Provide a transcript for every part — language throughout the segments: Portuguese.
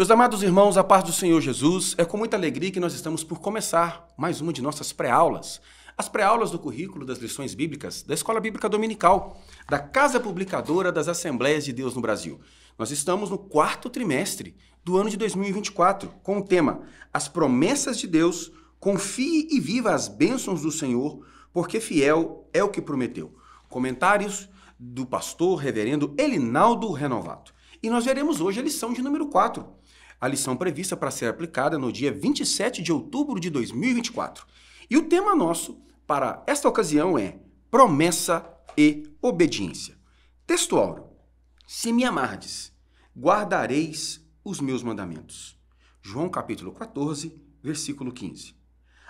Meus amados irmãos, a paz do Senhor Jesus, é com muita alegria que nós estamos por começar mais uma de nossas pré-aulas. As pré-aulas do currículo das lições bíblicas da Escola Bíblica Dominical, da Casa Publicadora das Assembleias de Deus no Brasil. Nós estamos no quarto trimestre do ano de 2024, com o tema As Promessas de Deus, Confie e Viva as Bênçãos do Senhor, porque fiel é o que prometeu. Comentários do pastor reverendo Elinaldo Renovato. E nós veremos hoje a lição de número 4, a lição prevista para ser aplicada no dia 27 de outubro de 2024. E o tema nosso para esta ocasião é Promessa e Obediência. Textual: Se me amardes, guardareis os meus mandamentos. João capítulo 14, versículo 15.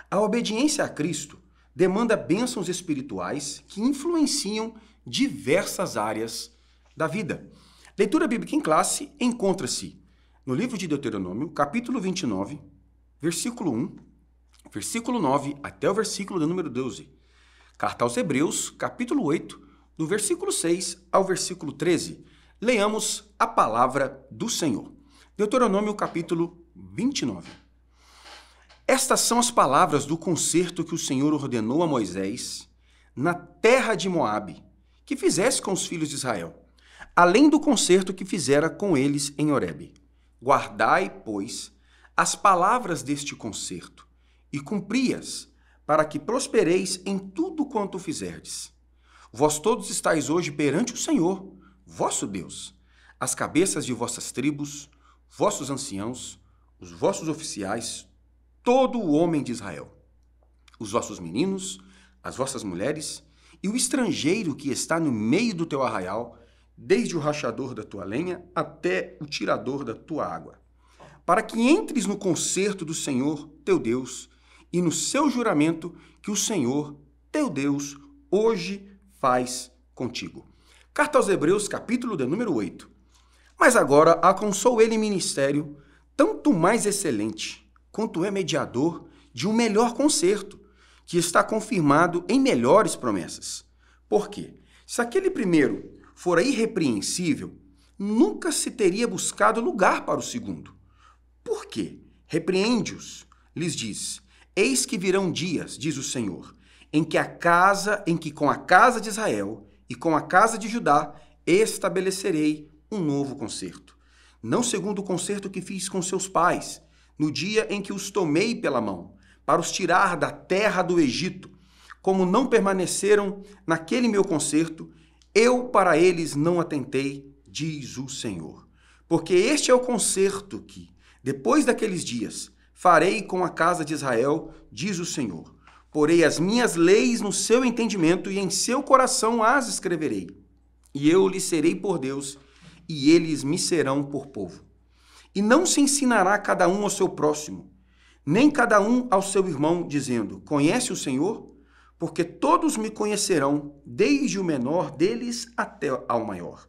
A obediência a Cristo demanda bênçãos espirituais que influenciam diversas áreas da vida. Leitura bíblica em classe encontra-se no livro de Deuteronômio, capítulo 29, versículo 1, versículo 9 até o versículo do número 12. Carta aos Hebreus, capítulo 8, do versículo 6 ao versículo 13. Leamos a palavra do Senhor. Deuteronômio, capítulo 29. Estas são as palavras do concerto que o Senhor ordenou a Moisés na terra de Moabe, que fizesse com os filhos de Israel, além do concerto que fizera com eles em Horebe. Guardai, pois, as palavras deste concerto e cumpri-as, para que prospereis em tudo quanto fizerdes. Vós todos estáis hoje perante o Senhor, vosso Deus, as cabeças de vossas tribos, vossos anciãos, os vossos oficiais, todo o homem de Israel, os vossos meninos, as vossas mulheres e o estrangeiro que está no meio do teu arraial, desde o rachador da tua lenha até o tirador da tua água, para que entres no concerto do Senhor teu Deus e no seu juramento que o Senhor teu Deus hoje faz contigo. Carta aos Hebreus, capítulo de número 8. Mas agora alcançou ele ministério tanto mais excelente, quanto é mediador de um melhor concerto, que está confirmado em melhores promessas. Por quê? Se aquele primeiro fora irrepreensível, nunca se teria buscado lugar para o segundo. Por quê? Repreende-os, lhes diz: Eis que virão dias, diz o Senhor, em que a casa, em que com a casa de Israel e com a casa de Judá estabelecerei um novo concerto. Não segundo o concerto que fiz com seus pais, no dia em que os tomei pela mão, para os tirar da terra do Egito, como não permaneceram naquele meu concerto, eu para eles não atentei, diz o Senhor. Porque este é o conserto que, depois daqueles dias, farei com a casa de Israel, diz o Senhor. Porei as minhas leis no seu entendimento e em seu coração as escreverei. E eu lhes serei por Deus, e eles me serão por povo. E não se ensinará cada um ao seu próximo, nem cada um ao seu irmão, dizendo: Conhece o Senhor? porque todos me conhecerão, desde o menor deles até ao maior.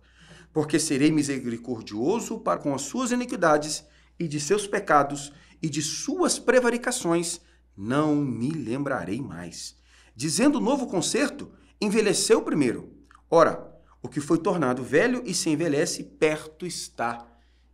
Porque serei misericordioso para com as suas iniquidades e de seus pecados e de suas prevaricações não me lembrarei mais. Dizendo novo concerto, envelheceu primeiro. Ora, o que foi tornado velho e se envelhece, perto está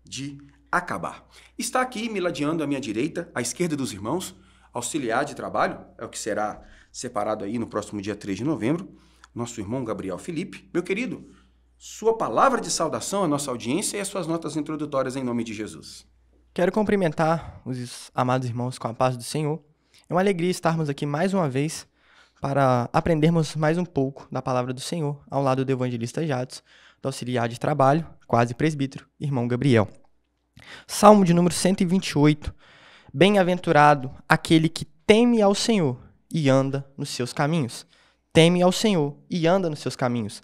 de acabar. Está aqui, miladiando à minha direita, à esquerda dos irmãos, auxiliar de trabalho, é o que será separado aí no próximo dia 3 de novembro, nosso irmão Gabriel Felipe. Meu querido, sua palavra de saudação à nossa audiência e as suas notas introdutórias em nome de Jesus. Quero cumprimentar os amados irmãos com a paz do Senhor. É uma alegria estarmos aqui mais uma vez para aprendermos mais um pouco da palavra do Senhor ao lado do evangelista Jatos, do auxiliar de trabalho, quase presbítero, irmão Gabriel. Salmo de número 128 Bem-aventurado aquele que teme ao Senhor e anda nos seus caminhos. Teme ao Senhor e anda nos seus caminhos.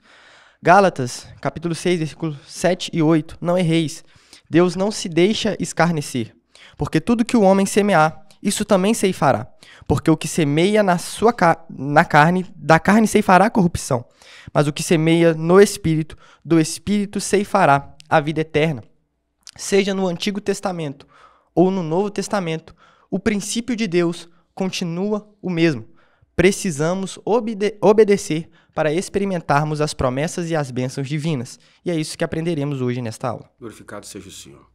Gálatas, capítulo 6, versículos 7 e 8. Não erreis. Deus não se deixa escarnecer, porque tudo que o homem semear, isso também ceifará. Porque o que semeia na sua ca na carne, da carne ceifará a corrupção, mas o que semeia no espírito, do espírito ceifará a vida eterna. Seja no Antigo Testamento ou no Novo Testamento, o princípio de Deus continua o mesmo. Precisamos obede obedecer para experimentarmos as promessas e as bênçãos divinas. E é isso que aprenderemos hoje nesta aula. Glorificado seja o Senhor.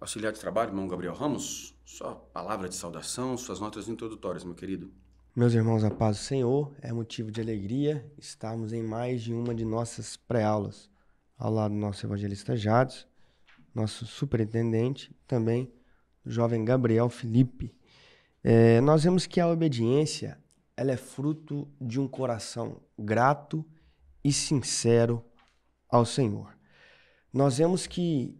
Auxiliar de trabalho, irmão Gabriel Ramos, sua palavra de saudação, suas notas introdutórias, meu querido. Meus irmãos, a paz do Senhor, é motivo de alegria estarmos em mais de uma de nossas pré-aulas, ao lado do nosso evangelista Jados, nosso superintendente, também jovem Gabriel Felipe, é, nós vemos que a obediência ela é fruto de um coração grato e sincero ao Senhor. Nós vemos que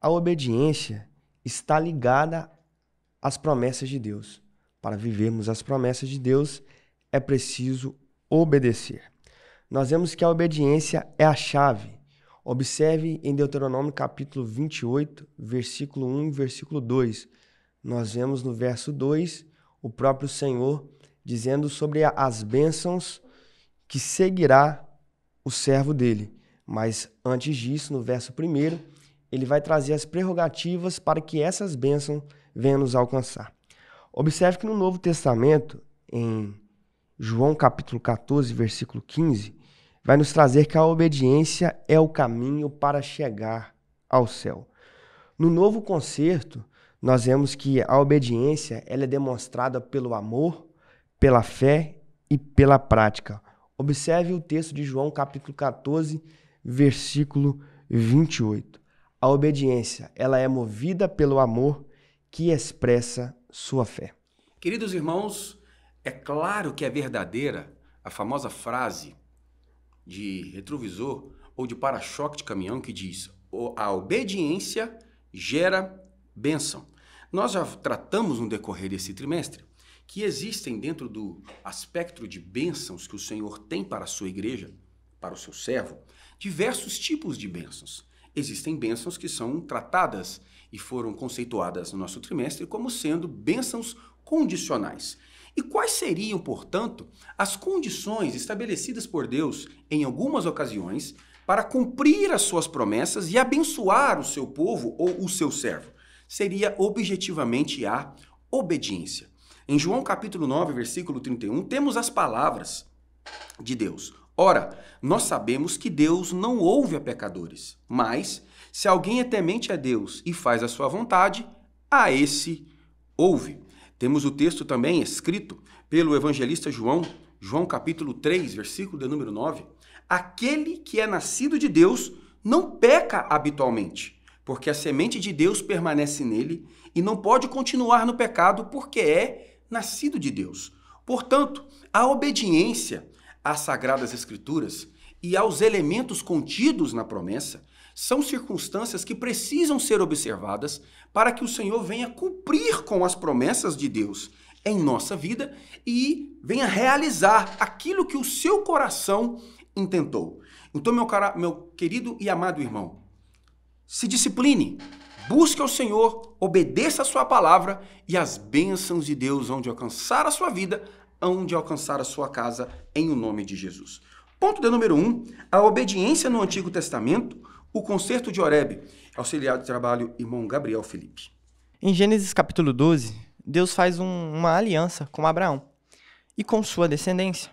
a obediência está ligada às promessas de Deus. Para vivermos as promessas de Deus, é preciso obedecer. Nós vemos que a obediência é a chave Observe em Deuteronômio capítulo 28, versículo 1 e versículo 2. Nós vemos no verso 2 o próprio Senhor dizendo sobre as bênçãos que seguirá o servo dele. Mas antes disso, no verso 1, ele vai trazer as prerrogativas para que essas bênçãos venham nos alcançar. Observe que no Novo Testamento, em João capítulo 14, versículo 15, vai nos trazer que a obediência é o caminho para chegar ao céu. No novo concerto, nós vemos que a obediência ela é demonstrada pelo amor, pela fé e pela prática. Observe o texto de João, capítulo 14, versículo 28. A obediência, ela é movida pelo amor que expressa sua fé. Queridos irmãos, é claro que é verdadeira a famosa frase de retrovisor ou de para-choque de caminhão que diz a obediência gera bênção. Nós já tratamos no decorrer desse trimestre que existem dentro do aspecto de bênçãos que o Senhor tem para a sua igreja, para o seu servo, diversos tipos de bênçãos. Existem bênçãos que são tratadas e foram conceituadas no nosso trimestre como sendo bênçãos condicionais. E quais seriam, portanto, as condições estabelecidas por Deus em algumas ocasiões para cumprir as suas promessas e abençoar o seu povo ou o seu servo? Seria objetivamente a obediência. Em João capítulo 9, versículo 31, temos as palavras de Deus. Ora, nós sabemos que Deus não ouve a pecadores, mas se alguém é temente a Deus e faz a sua vontade, a esse ouve. Temos o texto também escrito pelo evangelista João, João capítulo 3, versículo de número 9. Aquele que é nascido de Deus não peca habitualmente, porque a semente de Deus permanece nele e não pode continuar no pecado porque é nascido de Deus. Portanto, a obediência às sagradas escrituras e aos elementos contidos na promessa são circunstâncias que precisam ser observadas para que o Senhor venha cumprir com as promessas de Deus em nossa vida e venha realizar aquilo que o seu coração intentou. Então, meu, cara, meu querido e amado irmão, se discipline, busque ao Senhor, obedeça a sua palavra e as bênçãos de Deus de alcançar a sua vida, de alcançar a sua casa, em o nome de Jesus. Ponto de número 1, um, a obediência no Antigo Testamento o Concerto de Oreb, auxiliado de trabalho, irmão Gabriel Felipe. Em Gênesis capítulo 12, Deus faz um, uma aliança com Abraão e com sua descendência.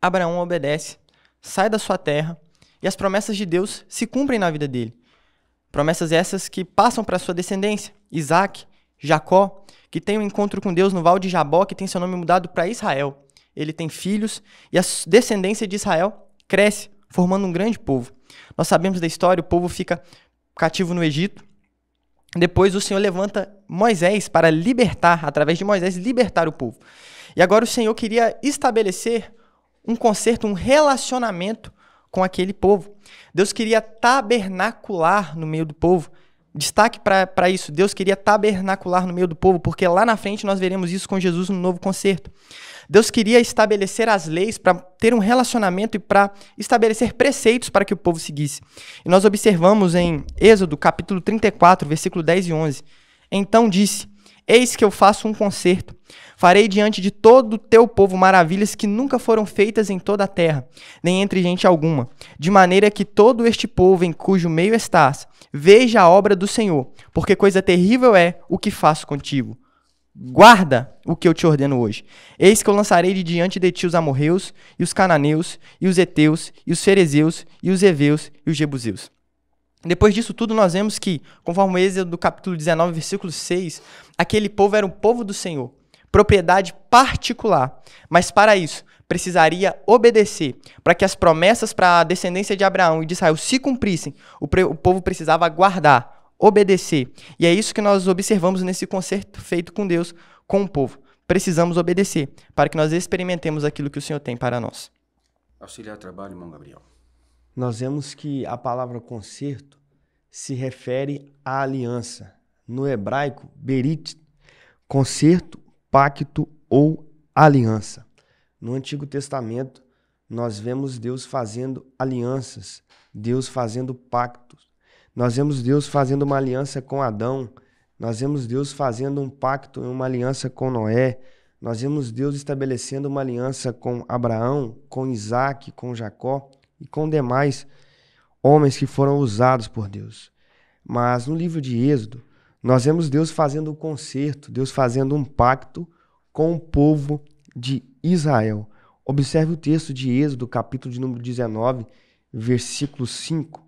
Abraão obedece, sai da sua terra e as promessas de Deus se cumprem na vida dele. Promessas essas que passam para sua descendência, Isaac, Jacó, que tem um encontro com Deus no Val de Jabó, que tem seu nome mudado para Israel. Ele tem filhos e a descendência de Israel cresce, formando um grande povo. Nós sabemos da história, o povo fica cativo no Egito. Depois o Senhor levanta Moisés para libertar, através de Moisés, libertar o povo. E agora o Senhor queria estabelecer um conserto, um relacionamento com aquele povo. Deus queria tabernacular no meio do povo. Destaque para isso, Deus queria tabernacular no meio do povo, porque lá na frente nós veremos isso com Jesus no novo concerto. Deus queria estabelecer as leis para ter um relacionamento e para estabelecer preceitos para que o povo seguisse. E nós observamos em Êxodo, capítulo 34, versículo 10 e 11. Então disse: Eis que eu faço um concerto. Farei diante de todo o teu povo maravilhas que nunca foram feitas em toda a terra, nem entre gente alguma, de maneira que todo este povo em cujo meio estás veja a obra do Senhor, porque coisa terrível é o que faço contigo. Guarda o que eu te ordeno hoje. Eis que eu lançarei de diante de ti os amorreus, e os cananeus, e os heteus, e os ferezeus, e os heveus, e os jebuseus. Depois disso tudo, nós vemos que, conforme o Êxodo do capítulo 19, versículo 6, aquele povo era um povo do Senhor, propriedade particular. Mas para isso, precisaria obedecer. Para que as promessas para a descendência de Abraão e de Israel se cumprissem, o, o povo precisava guardar obedecer. E é isso que nós observamos nesse concerto feito com Deus, com o povo. Precisamos obedecer para que nós experimentemos aquilo que o Senhor tem para nós. Auxiliar trabalho, irmão Gabriel. Nós vemos que a palavra concerto se refere à aliança. No hebraico, berit, concerto, pacto ou aliança. No Antigo Testamento, nós vemos Deus fazendo alianças, Deus fazendo pactos. Nós vemos Deus fazendo uma aliança com Adão. Nós vemos Deus fazendo um pacto e uma aliança com Noé. Nós vemos Deus estabelecendo uma aliança com Abraão, com Isaac, com Jacó e com demais homens que foram usados por Deus. Mas no livro de Êxodo, nós vemos Deus fazendo um concerto, Deus fazendo um pacto com o povo de Israel. Observe o texto de Êxodo, capítulo de número 19, versículo 5.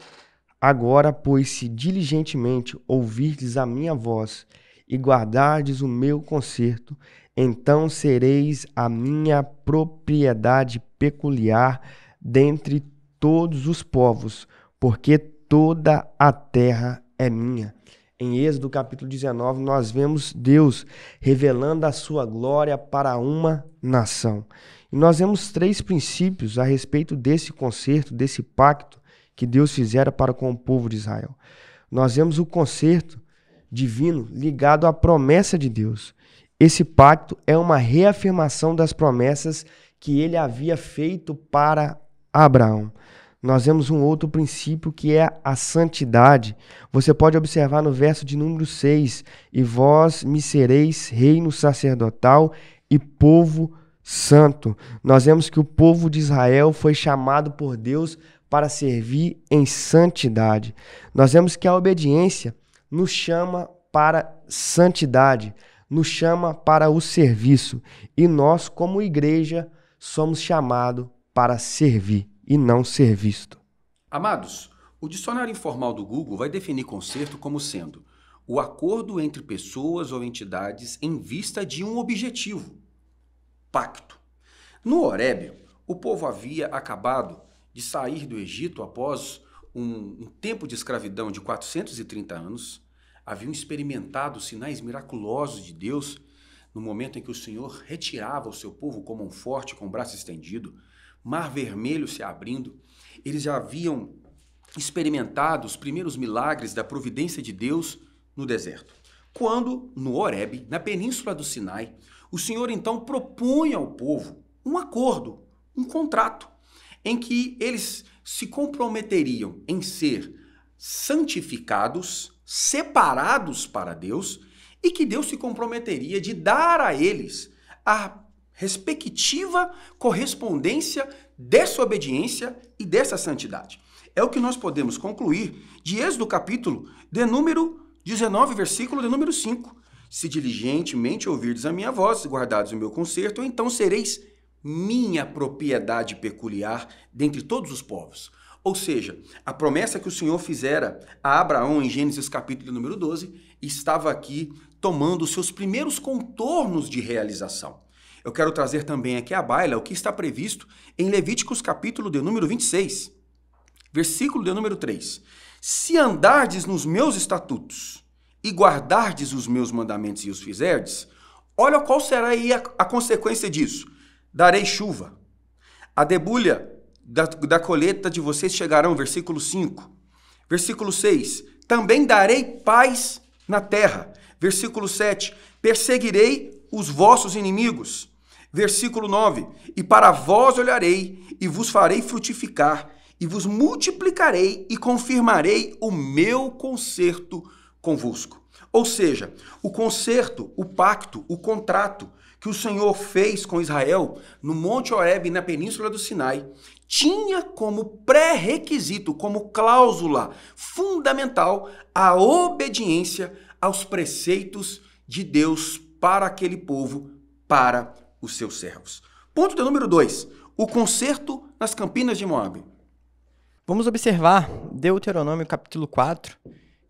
Agora, pois, se diligentemente ouvirdes a minha voz e guardardes o meu conserto, então sereis a minha propriedade peculiar dentre todos os povos, porque toda a terra é minha. Em Êxodo capítulo 19, nós vemos Deus revelando a sua glória para uma nação. E nós vemos três princípios a respeito desse concerto, desse pacto, que Deus fizera para com o povo de Israel. Nós vemos o conserto divino ligado à promessa de Deus. Esse pacto é uma reafirmação das promessas que ele havia feito para Abraão. Nós vemos um outro princípio que é a santidade. Você pode observar no verso de número 6: E vós me sereis reino sacerdotal e povo santo. Nós vemos que o povo de Israel foi chamado por Deus para servir em santidade. Nós vemos que a obediência nos chama para santidade, nos chama para o serviço. E nós, como igreja, somos chamados para servir e não ser visto. Amados, o dicionário informal do Google vai definir conserto como sendo o acordo entre pessoas ou entidades em vista de um objetivo, pacto. No Horeb, o povo havia acabado de sair do Egito após um, um tempo de escravidão de 430 anos, haviam experimentado sinais miraculosos de Deus no momento em que o Senhor retirava o seu povo como um forte com o braço estendido, mar vermelho se abrindo. Eles já haviam experimentado os primeiros milagres da providência de Deus no deserto. Quando, no Horebe, na península do Sinai, o Senhor então propunha ao povo um acordo, um contrato em que eles se comprometeriam em ser santificados, separados para Deus, e que Deus se comprometeria de dar a eles a respectiva correspondência dessa obediência e dessa santidade. É o que nós podemos concluir de Êxodo capítulo de número 19, versículo de número 5. Se diligentemente ouvirdes a minha voz, guardados o meu conserto, então sereis minha propriedade peculiar dentre todos os povos. Ou seja, a promessa que o Senhor fizera a Abraão em Gênesis capítulo número 12 estava aqui tomando os seus primeiros contornos de realização. Eu quero trazer também aqui à baila o que está previsto em Levíticos capítulo de número 26, versículo de número 3. Se andardes nos meus estatutos e guardardes os meus mandamentos e os fizerdes, olha qual será aí a, a consequência disso darei chuva. A debulha da, da colheita de vocês chegarão, versículo 5. Versículo 6, também darei paz na terra. Versículo 7, perseguirei os vossos inimigos. Versículo 9, e para vós olharei, e vos farei frutificar, e vos multiplicarei, e confirmarei o meu conserto convosco. Ou seja, o conserto, o pacto, o contrato, que o Senhor fez com Israel no Monte Horeb, na península do Sinai, tinha como pré-requisito, como cláusula fundamental, a obediência aos preceitos de Deus para aquele povo, para os seus servos. Ponto de número 2, o concerto nas campinas de Moabe. Vamos observar Deuteronômio capítulo 4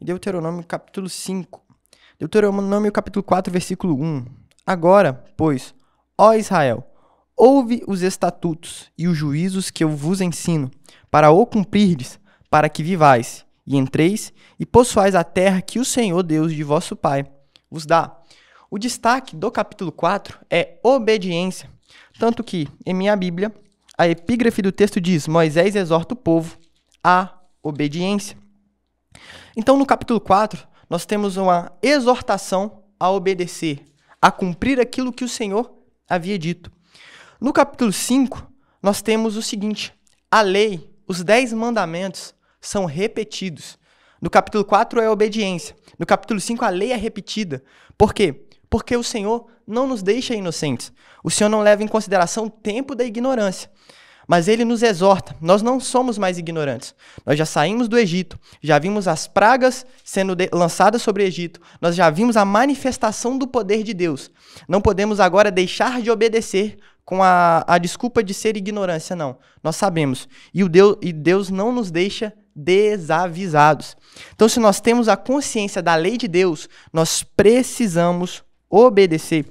e Deuteronômio capítulo 5. Deuteronômio capítulo 4, versículo 1. Agora, pois, ó Israel, ouve os estatutos e os juízos que eu vos ensino, para o cumprirdes, para que vivais, e entreis e possuais a terra que o Senhor Deus de vosso Pai vos dá. O destaque do capítulo 4 é obediência, tanto que, em minha Bíblia, a epígrafe do texto diz: Moisés exorta o povo à obediência. Então, no capítulo 4, nós temos uma exortação a obedecer, a cumprir aquilo que o Senhor havia dito. No capítulo 5, nós temos o seguinte: a lei, os dez mandamentos são repetidos. No capítulo 4 é a obediência. No capítulo 5, a lei é repetida. Por quê? Porque o Senhor não nos deixa inocentes. O Senhor não leva em consideração o tempo da ignorância. Mas ele nos exorta, nós não somos mais ignorantes. Nós já saímos do Egito, já vimos as pragas sendo lançadas sobre o Egito, nós já vimos a manifestação do poder de Deus. Não podemos agora deixar de obedecer com a, a desculpa de ser ignorância, não. Nós sabemos. E, o Deus, e Deus não nos deixa desavisados. Então, se nós temos a consciência da lei de Deus, nós precisamos obedecer.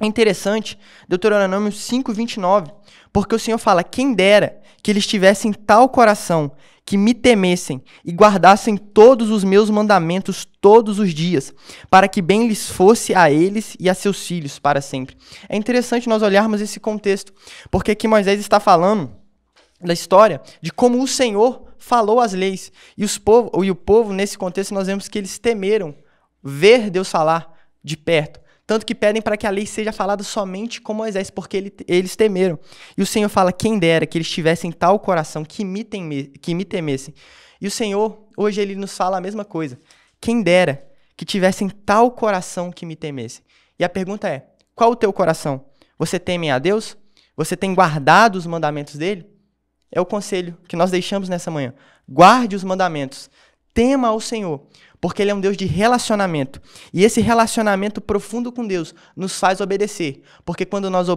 É interessante, Deuteronômio 5, 29. Porque o Senhor fala: quem dera que eles tivessem tal coração que me temessem e guardassem todos os meus mandamentos todos os dias, para que bem lhes fosse a eles e a seus filhos para sempre. É interessante nós olharmos esse contexto, porque aqui Moisés está falando da história de como o Senhor falou as leis e os povo, e o povo nesse contexto nós vemos que eles temeram ver Deus falar de perto. Tanto que pedem para que a lei seja falada somente com Moisés, porque ele, eles temeram. E o Senhor fala: quem dera que eles tivessem tal coração que me, teme, que me temessem. E o Senhor, hoje, ele nos fala a mesma coisa. Quem dera que tivessem tal coração que me temessem. E a pergunta é: qual o teu coração? Você teme a Deus? Você tem guardado os mandamentos dele? É o conselho que nós deixamos nessa manhã. Guarde os mandamentos. Tema ao Senhor, porque ele é um Deus de relacionamento. E esse relacionamento profundo com Deus nos faz obedecer. Porque quando nós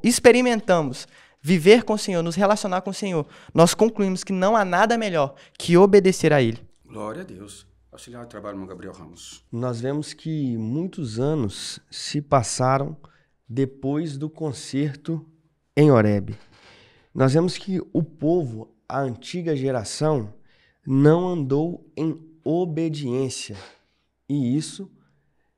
experimentamos viver com o Senhor, nos relacionar com o Senhor, nós concluímos que não há nada melhor que obedecer a Ele. Glória a Deus. Auxiliar de trabalho, meu Gabriel Ramos. Nós vemos que muitos anos se passaram depois do concerto em Horebe. Nós vemos que o povo, a antiga geração, não andou em obediência. E isso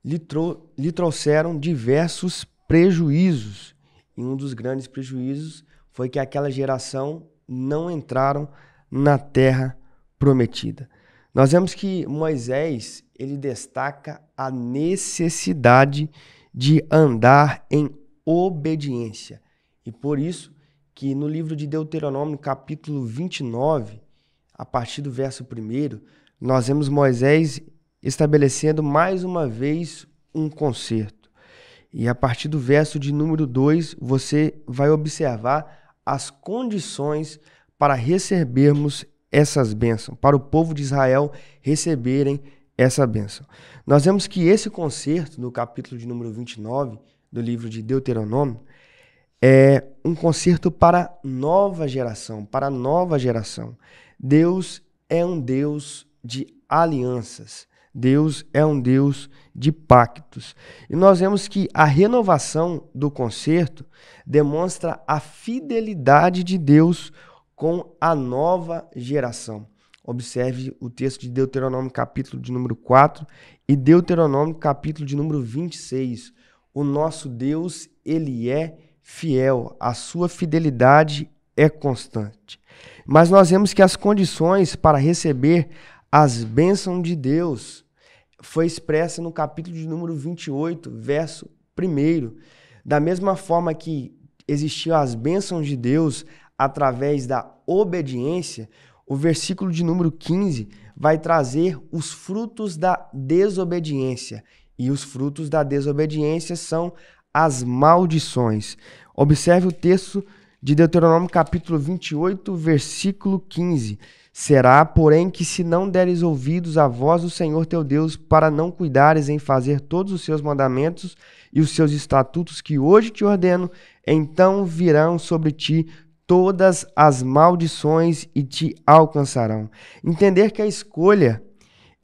lhe, trou lhe trouxeram diversos prejuízos. E um dos grandes prejuízos foi que aquela geração não entraram na terra prometida. Nós vemos que Moisés, ele destaca a necessidade de andar em obediência. E por isso que no livro de Deuteronômio, capítulo 29, a partir do verso 1, nós vemos Moisés estabelecendo mais uma vez um concerto. E a partir do verso de número 2, você vai observar as condições para recebermos essas bênçãos, para o povo de Israel receberem essa bênção. Nós vemos que esse concerto, no capítulo de número 29 do livro de Deuteronômio, é um concerto para nova geração, para nova geração. Deus é um Deus de alianças. Deus é um Deus de pactos. E nós vemos que a renovação do concerto demonstra a fidelidade de Deus com a nova geração. Observe o texto de Deuteronômio capítulo de número 4 e Deuteronômio capítulo de número 26. O nosso Deus, ele é fiel, a sua fidelidade é constante. Mas nós vemos que as condições para receber as bênçãos de Deus foi expressa no capítulo de número 28, verso 1. Da mesma forma que existiam as bênçãos de Deus através da obediência, o versículo de número 15 vai trazer os frutos da desobediência. E os frutos da desobediência são as maldições. Observe o texto de Deuteronômio capítulo 28, versículo 15. Será, porém, que se não deres ouvidos à voz do Senhor teu Deus, para não cuidares em fazer todos os seus mandamentos e os seus estatutos que hoje te ordeno, então virão sobre ti todas as maldições e te alcançarão. Entender que a escolha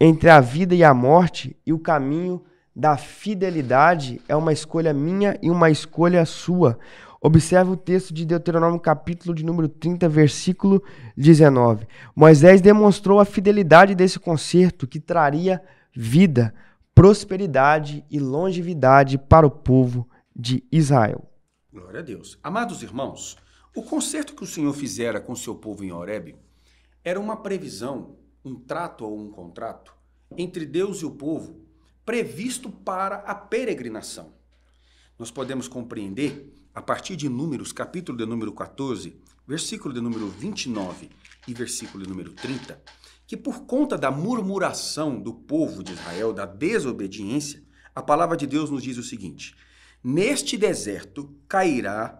entre a vida e a morte e o caminho da fidelidade é uma escolha minha e uma escolha sua. Observe o texto de Deuteronômio, capítulo de número 30, versículo 19. Moisés demonstrou a fidelidade desse concerto que traria vida, prosperidade e longevidade para o povo de Israel. Glória a Deus. Amados irmãos, o concerto que o Senhor fizera com seu povo em Horeb era uma previsão, um trato ou um contrato entre Deus e o povo previsto para a peregrinação. Nós podemos compreender a partir de Números, capítulo de número 14, versículo de número 29 e versículo de número 30, que por conta da murmuração do povo de Israel, da desobediência, a palavra de Deus nos diz o seguinte: Neste deserto cairá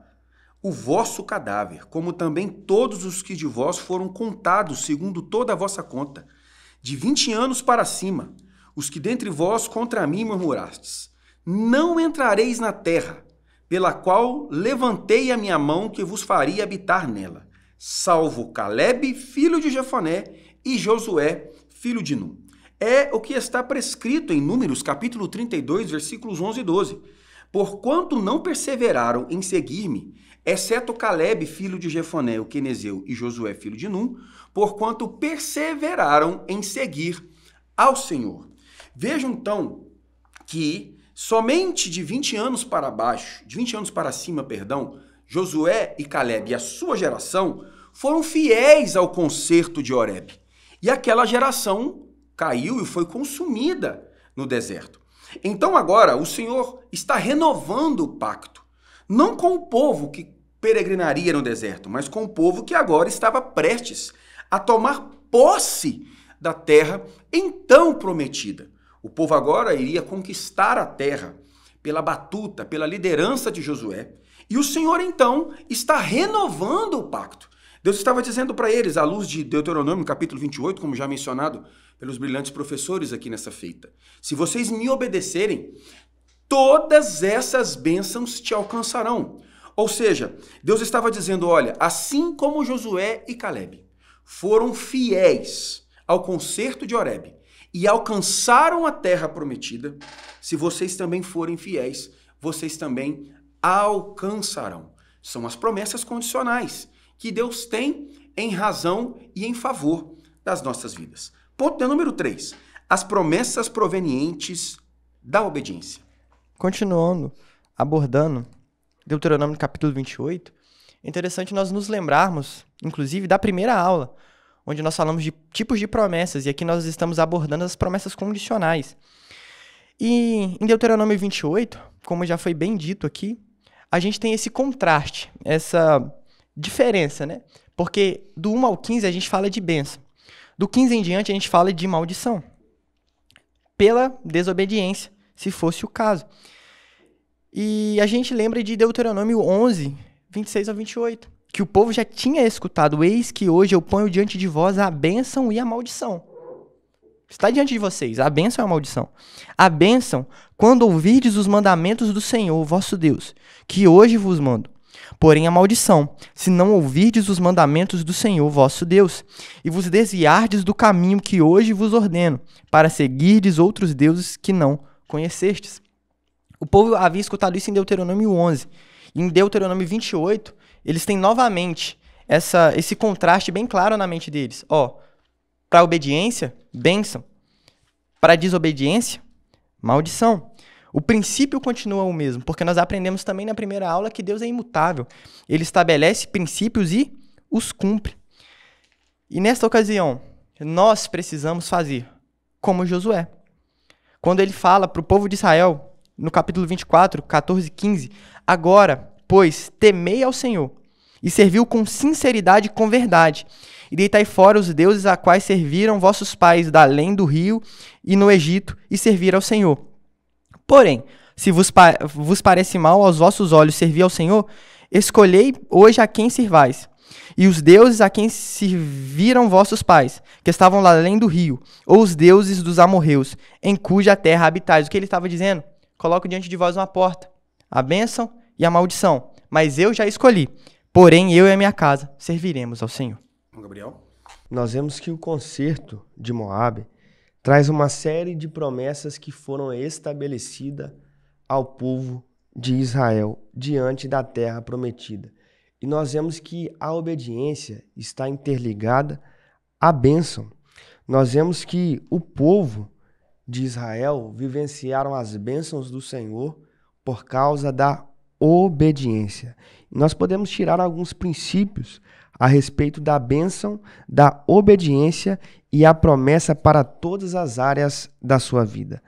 o vosso cadáver, como também todos os que de vós foram contados, segundo toda a vossa conta, de vinte anos para cima, os que dentre vós contra mim murmurastes. Não entrareis na terra, pela qual levantei a minha mão que vos faria habitar nela, salvo Caleb, filho de Jefoné, e Josué, filho de Nun. É o que está prescrito em Números capítulo 32, versículos 11 e 12. Porquanto não perseveraram em seguir-me, exceto Caleb, filho de Jefoné, o quenezeu, e Josué, filho de Nun, porquanto perseveraram em seguir ao Senhor. Vejam então que Somente de 20 anos para baixo, de 20 anos para cima, perdão, Josué e Caleb e a sua geração foram fiéis ao concerto de Horeb. E aquela geração caiu e foi consumida no deserto. Então agora o Senhor está renovando o pacto, não com o povo que peregrinaria no deserto, mas com o povo que agora estava prestes a tomar posse da terra então prometida. O povo agora iria conquistar a terra pela batuta, pela liderança de Josué. E o Senhor então está renovando o pacto. Deus estava dizendo para eles, à luz de Deuteronômio capítulo 28, como já mencionado pelos brilhantes professores aqui nessa feita: se vocês me obedecerem, todas essas bênçãos te alcançarão. Ou seja, Deus estava dizendo: olha, assim como Josué e Caleb foram fiéis ao concerto de Horeb, e alcançaram a terra prometida, se vocês também forem fiéis, vocês também alcançarão. São as promessas condicionais que Deus tem em razão e em favor das nossas vidas. Ponto número 3. As promessas provenientes da obediência. Continuando, abordando Deuteronômio capítulo 28, é interessante nós nos lembrarmos, inclusive, da primeira aula, onde nós falamos de tipos de promessas, e aqui nós estamos abordando as promessas condicionais. E em Deuteronômio 28, como já foi bem dito aqui, a gente tem esse contraste, essa diferença, né? Porque do 1 ao 15 a gente fala de bênção. Do 15 em diante a gente fala de maldição. Pela desobediência, se fosse o caso. E a gente lembra de Deuteronômio 11, 26 a 28, que o povo já tinha escutado: Eis que hoje eu ponho diante de vós a bênção e a maldição. Está diante de vocês, a bênção e a maldição. A bênção, quando ouvirdes os mandamentos do Senhor, vosso Deus, que hoje vos mando. Porém, a maldição, se não ouvirdes os mandamentos do Senhor vosso Deus, e vos desviardes do caminho que hoje vos ordeno, para seguirdes outros deuses que não conhecestes. O povo havia escutado isso em Deuteronômio 11. Em Deuteronômio 28, eles têm novamente essa, esse contraste bem claro na mente deles. Ó, para obediência, bênção. Para desobediência, maldição. O princípio continua o mesmo, porque nós aprendemos também na primeira aula que Deus é imutável. Ele estabelece princípios e os cumpre. E nesta ocasião, nós precisamos fazer como Josué. Quando ele fala para o povo de Israel, no capítulo 24, 14 e 15: Agora, pois, temei ao Senhor e serviu com sinceridade e com verdade. E deitai fora os deuses a quais serviram vossos pais, da além do rio e no Egito, e servir ao Senhor. Porém, se vos, pa vos parece mal aos vossos olhos servir ao Senhor, escolhei hoje a quem servais. E os deuses a quem serviram vossos pais, que estavam lá além do rio, ou os deuses dos amorreus, em cuja terra habitais. O que ele estava dizendo? Coloco diante de vós uma porta, a bênção e a maldição, mas eu já escolhi Porém, eu e a minha casa serviremos ao Senhor. Gabriel? Nós vemos que o concerto de Moabe traz uma série de promessas que foram estabelecidas ao povo de Israel diante da terra prometida. E nós vemos que a obediência está interligada à bênção. Nós vemos que o povo de Israel vivenciaram as bênçãos do Senhor por causa da obediência nós podemos tirar alguns princípios a respeito da bênção, da obediência e a promessa para todas as áreas da sua vida.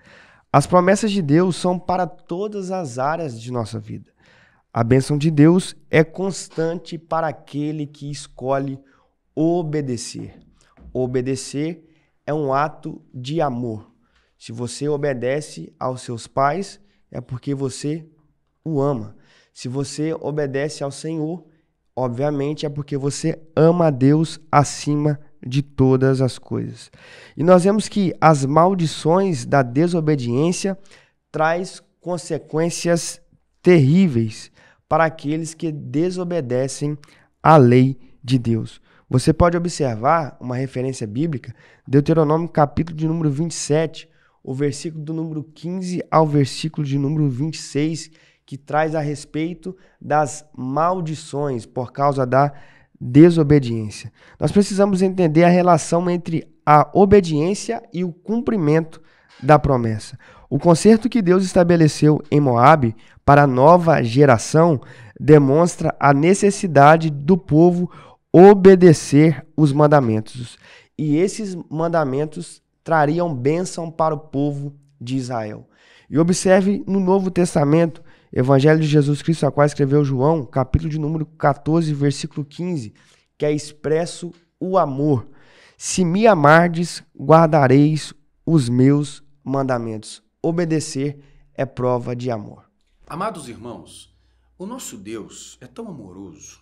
As promessas de Deus são para todas as áreas de nossa vida. A bênção de Deus é constante para aquele que escolhe obedecer. Obedecer é um ato de amor. Se você obedece aos seus pais, é porque você o ama. Se você obedece ao Senhor, obviamente é porque você ama a Deus acima de todas as coisas. E nós vemos que as maldições da desobediência traz consequências terríveis para aqueles que desobedecem à lei de Deus. Você pode observar uma referência bíblica, Deuteronômio capítulo de número 27, o versículo do número 15 ao versículo de número 26, que traz a respeito das maldições por causa da desobediência. Nós precisamos entender a relação entre a obediência e o cumprimento da promessa. O concerto que Deus estabeleceu em Moabe para a nova geração demonstra a necessidade do povo obedecer os mandamentos. E esses mandamentos trariam bênção para o povo de Israel. E observe no Novo Testamento Evangelho de Jesus Cristo, a qual escreveu João, capítulo de número 14, versículo 15, que é expresso o amor. Se me amardes, guardareis os meus mandamentos. Obedecer é prova de amor. Amados irmãos, o nosso Deus é tão amoroso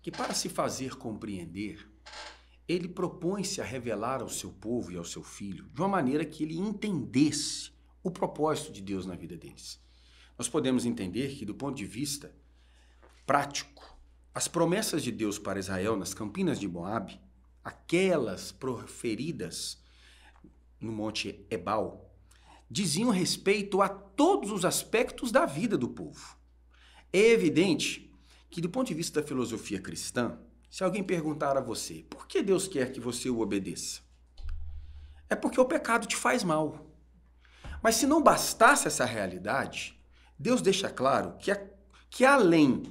que, para se fazer compreender, ele propõe-se a revelar ao seu povo e ao seu filho de uma maneira que ele entendesse o propósito de Deus na vida deles nós podemos entender que, do ponto de vista prático, as promessas de Deus para Israel nas campinas de Moabe, aquelas proferidas no Monte Ebal, diziam respeito a todos os aspectos da vida do povo. É evidente que, do ponto de vista da filosofia cristã, se alguém perguntar a você por que Deus quer que você o obedeça, é porque o pecado te faz mal. Mas se não bastasse essa realidade, Deus deixa claro que, a, que além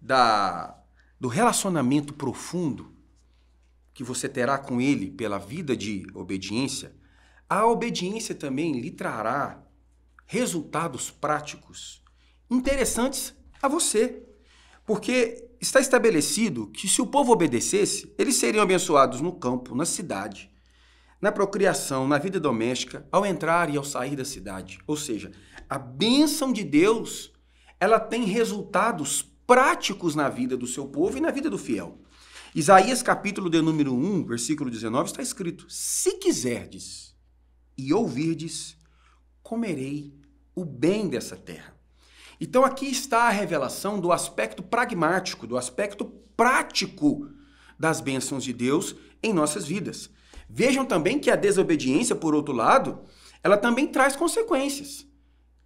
da, do relacionamento profundo que você terá com Ele pela vida de obediência, a obediência também lhe trará resultados práticos interessantes a você. Porque está estabelecido que se o povo obedecesse, eles seriam abençoados no campo, na cidade, na procriação, na vida doméstica, ao entrar e ao sair da cidade. Ou seja, a bênção de Deus, ela tem resultados práticos na vida do seu povo e na vida do fiel. Isaías capítulo de número 1, versículo 19, está escrito: Se quiserdes e ouvirdes, comerei o bem dessa terra. Então aqui está a revelação do aspecto pragmático, do aspecto prático das bênçãos de Deus em nossas vidas. Vejam também que a desobediência, por outro lado, ela também traz consequências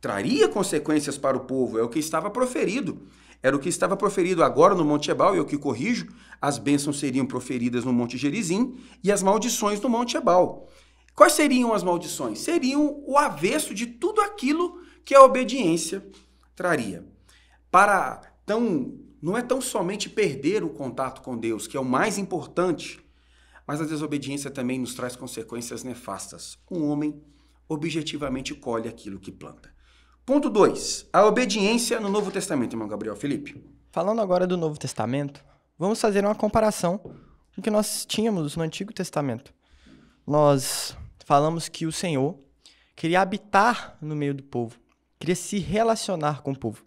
traria consequências para o povo, é o que estava proferido. Era o que estava proferido agora no Monte Ebal, e eu que corrijo, as bênçãos seriam proferidas no Monte Gerizim e as maldições no Monte Ebal. Quais seriam as maldições? Seriam o avesso de tudo aquilo que a obediência traria. Para tão não é tão somente perder o contato com Deus, que é o mais importante, mas a desobediência também nos traz consequências nefastas. Um homem objetivamente colhe aquilo que planta. Ponto 2. A obediência no Novo Testamento, irmão Gabriel Felipe. Falando agora do Novo Testamento, vamos fazer uma comparação com o que nós tínhamos no Antigo Testamento. Nós falamos que o Senhor queria habitar no meio do povo, queria se relacionar com o povo.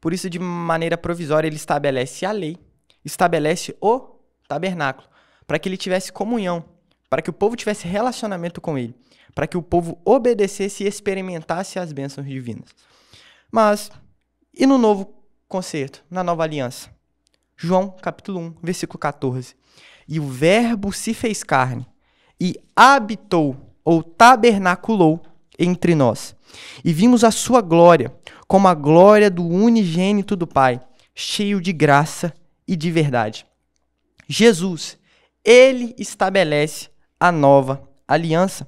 Por isso, de maneira provisória, ele estabelece a lei, estabelece o tabernáculo, para que ele tivesse comunhão, para que o povo tivesse relacionamento com ele para que o povo obedecesse e experimentasse as bênçãos divinas. Mas, e no novo concerto, na nova aliança? João capítulo 1, versículo 14. E o Verbo se fez carne e habitou ou tabernaculou entre nós. E vimos a sua glória, como a glória do unigênito do Pai, cheio de graça e de verdade. Jesus, ele estabelece a nova aliança.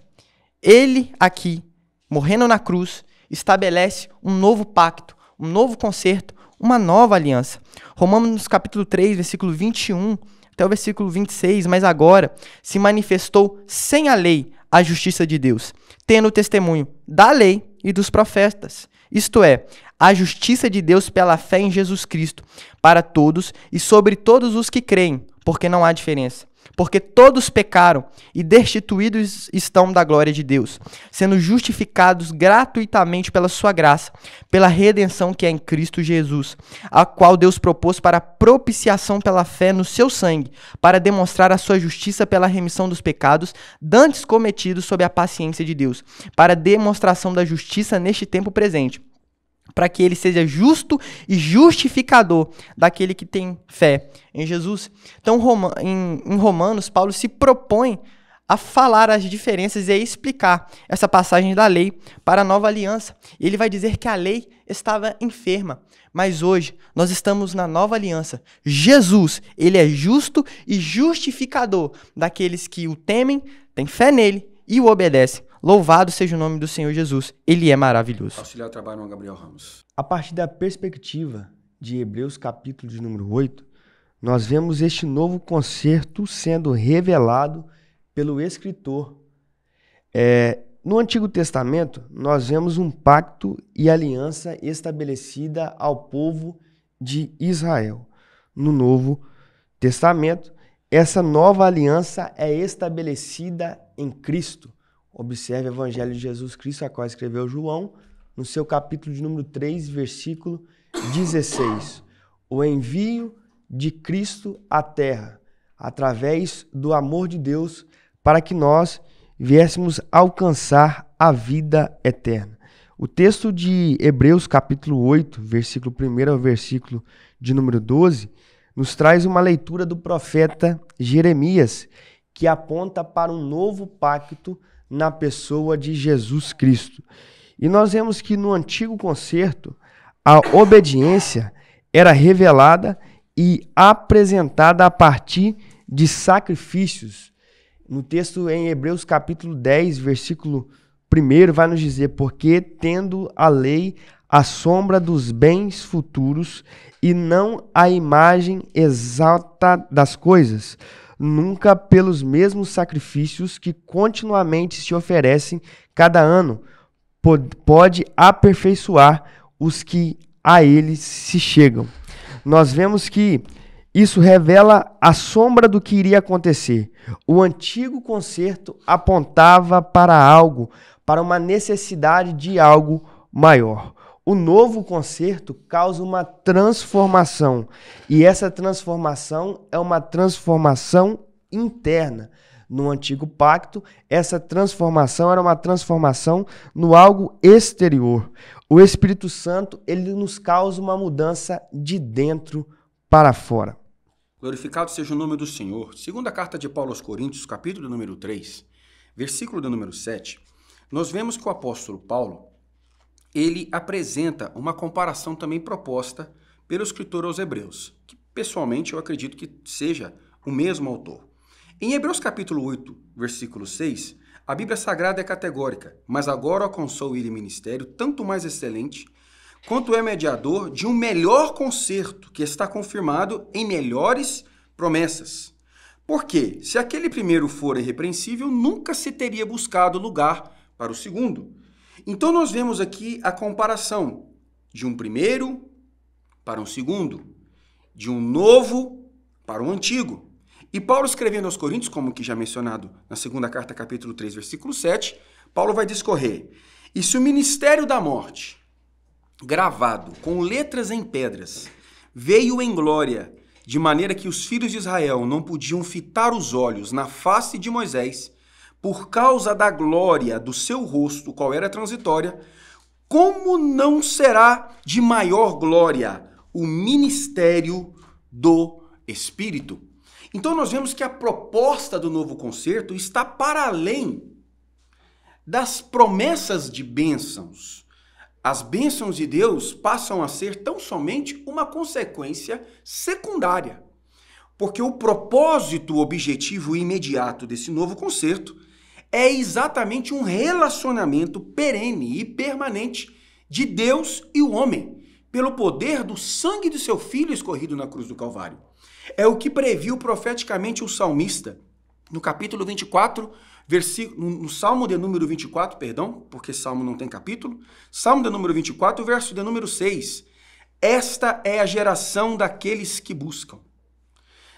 Ele aqui, morrendo na cruz, estabelece um novo pacto, um novo conserto, uma nova aliança. Romanos capítulo 3, versículo 21 até o versículo 26, mas agora se manifestou sem a lei a justiça de Deus, tendo o testemunho da lei e dos profetas. Isto é, a justiça de Deus pela fé em Jesus Cristo, para todos e sobre todos os que creem, porque não há diferença porque todos pecaram e destituídos estão da glória de Deus, sendo justificados gratuitamente pela sua graça, pela redenção que é em Cristo Jesus, a qual Deus propôs para propiciação pela fé no seu sangue, para demonstrar a sua justiça pela remissão dos pecados dantes cometidos sob a paciência de Deus, para demonstração da justiça neste tempo presente para que ele seja justo e justificador daquele que tem fé em Jesus. Então, em Romanos, Paulo se propõe a falar as diferenças e a explicar essa passagem da lei para a nova aliança. Ele vai dizer que a lei estava enferma, mas hoje nós estamos na nova aliança. Jesus, ele é justo e justificador daqueles que o temem, têm fé nele e o obedecem. Louvado seja o nome do Senhor Jesus, ele é maravilhoso. Auxiliar o trabalho Gabriel Ramos. A partir da perspectiva de Hebreus capítulo de número 8, nós vemos este novo concerto sendo revelado pelo escritor. É, no Antigo Testamento, nós vemos um pacto e aliança estabelecida ao povo de Israel. No Novo Testamento, essa nova aliança é estabelecida em Cristo, Observe o Evangelho de Jesus Cristo, a qual escreveu João, no seu capítulo de número 3, versículo 16. O envio de Cristo à terra, através do amor de Deus, para que nós viéssemos alcançar a vida eterna. O texto de Hebreus, capítulo 8, versículo 1 ao versículo de número 12, nos traz uma leitura do profeta Jeremias, que aponta para um novo pacto na pessoa de Jesus Cristo. E nós vemos que no antigo concerto, a obediência era revelada e apresentada a partir de sacrifícios. No texto em Hebreus capítulo 10, versículo 1, vai nos dizer: "Porque tendo a lei a sombra dos bens futuros e não a imagem exata das coisas, nunca pelos mesmos sacrifícios que continuamente se oferecem cada ano, pode aperfeiçoar os que a ele se chegam. Nós vemos que isso revela a sombra do que iria acontecer. O antigo concerto apontava para algo, para uma necessidade de algo maior. O novo conserto causa uma transformação. E essa transformação é uma transformação interna. No antigo pacto, essa transformação era uma transformação no algo exterior. O Espírito Santo, ele nos causa uma mudança de dentro para fora. Glorificado seja o nome do Senhor. Segunda carta de Paulo aos Coríntios, capítulo número 3, versículo número 7, nós vemos que o apóstolo Paulo ele apresenta uma comparação também proposta pelo escritor aos Hebreus, que pessoalmente eu acredito que seja o mesmo autor. Em Hebreus capítulo 8, versículo 6, a Bíblia Sagrada é categórica, mas agora alcançou ele ministério tanto mais excelente, quanto é mediador de um melhor conserto que está confirmado em melhores promessas. Porque, se aquele primeiro for irrepreensível, nunca se teria buscado lugar para o segundo. Então nós vemos aqui a comparação de um primeiro para um segundo, de um novo para um antigo. E Paulo escrevendo aos Coríntios, como que já mencionado na segunda carta, capítulo 3, versículo 7, Paulo vai discorrer: "E se o ministério da morte, gravado com letras em pedras, veio em glória, de maneira que os filhos de Israel não podiam fitar os olhos na face de Moisés, por causa da glória do seu rosto, qual era transitória, como não será de maior glória o ministério do Espírito? Então nós vemos que a proposta do novo concerto está para além das promessas de bênçãos. As bênçãos de Deus passam a ser tão somente uma consequência secundária. Porque o propósito objetivo imediato desse novo concerto é exatamente um relacionamento perene e permanente de Deus e o homem, pelo poder do sangue do seu filho escorrido na cruz do Calvário. É o que previu profeticamente o salmista no capítulo 24, versículo, no Salmo de número 24, perdão, porque Salmo não tem capítulo, Salmo de número 24, verso de número 6. Esta é a geração daqueles que buscam,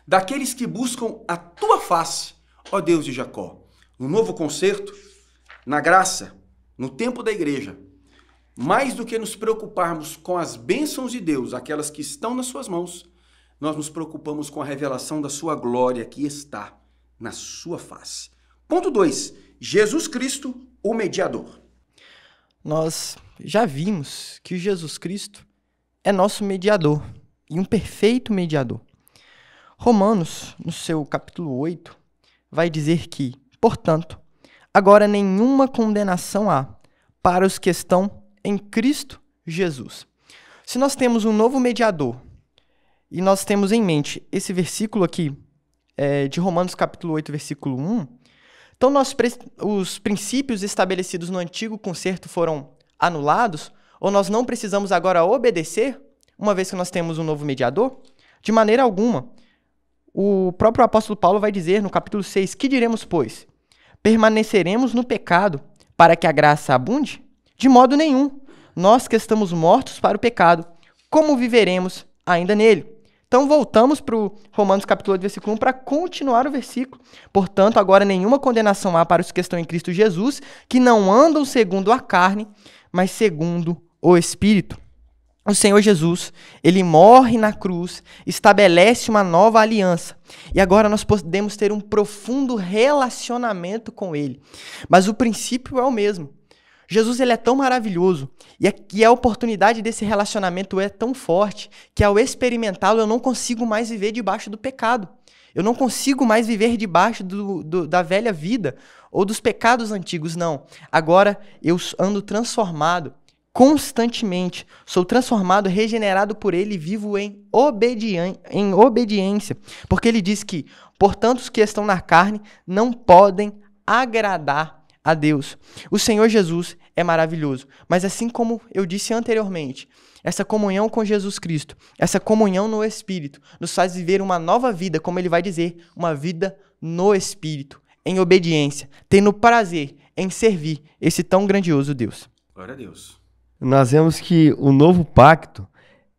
daqueles que buscam a tua face, ó Deus de Jacó no novo conserto na graça, no tempo da igreja. Mais do que nos preocuparmos com as bênçãos de Deus, aquelas que estão nas suas mãos, nós nos preocupamos com a revelação da sua glória que está na sua face. Ponto 2. Jesus Cristo, o mediador. Nós já vimos que Jesus Cristo é nosso mediador e um perfeito mediador. Romanos, no seu capítulo 8, vai dizer que Portanto, agora nenhuma condenação há para os que estão em Cristo Jesus. Se nós temos um novo mediador e nós temos em mente esse versículo aqui é, de Romanos capítulo 8, versículo 1, então nós, os princípios estabelecidos no antigo concerto foram anulados ou nós não precisamos agora obedecer, uma vez que nós temos um novo mediador? De maneira alguma. O próprio apóstolo Paulo vai dizer no capítulo 6: Que diremos, pois? permaneceremos no pecado para que a graça abunde? De modo nenhum. Nós que estamos mortos para o pecado, como viveremos ainda nele? Então voltamos para Romanos capítulo 8, versículo 1 para continuar o versículo. Portanto, agora nenhuma condenação há para os que estão em Cristo Jesus, que não andam segundo a carne, mas segundo o Espírito o Senhor Jesus, ele morre na cruz, estabelece uma nova aliança. E agora nós podemos ter um profundo relacionamento com ele. Mas o princípio é o mesmo. Jesus ele é tão maravilhoso e a, é e a oportunidade desse relacionamento é tão forte que ao experimentá-lo eu não consigo mais viver debaixo do pecado. Eu não consigo mais viver debaixo do, do, da velha vida ou dos pecados antigos, não. Agora eu ando transformado constantemente. Sou transformado, regenerado por ele, e vivo em, em obediência. Porque ele diz que, portanto, os que estão na carne não podem agradar a Deus. O Senhor Jesus é maravilhoso, mas assim como eu disse anteriormente, essa comunhão com Jesus Cristo, essa comunhão no Espírito, nos faz viver uma nova vida, como ele vai dizer, uma vida no Espírito, em obediência, tendo prazer em servir esse tão grandioso Deus. Glória a Deus nós vemos que o novo pacto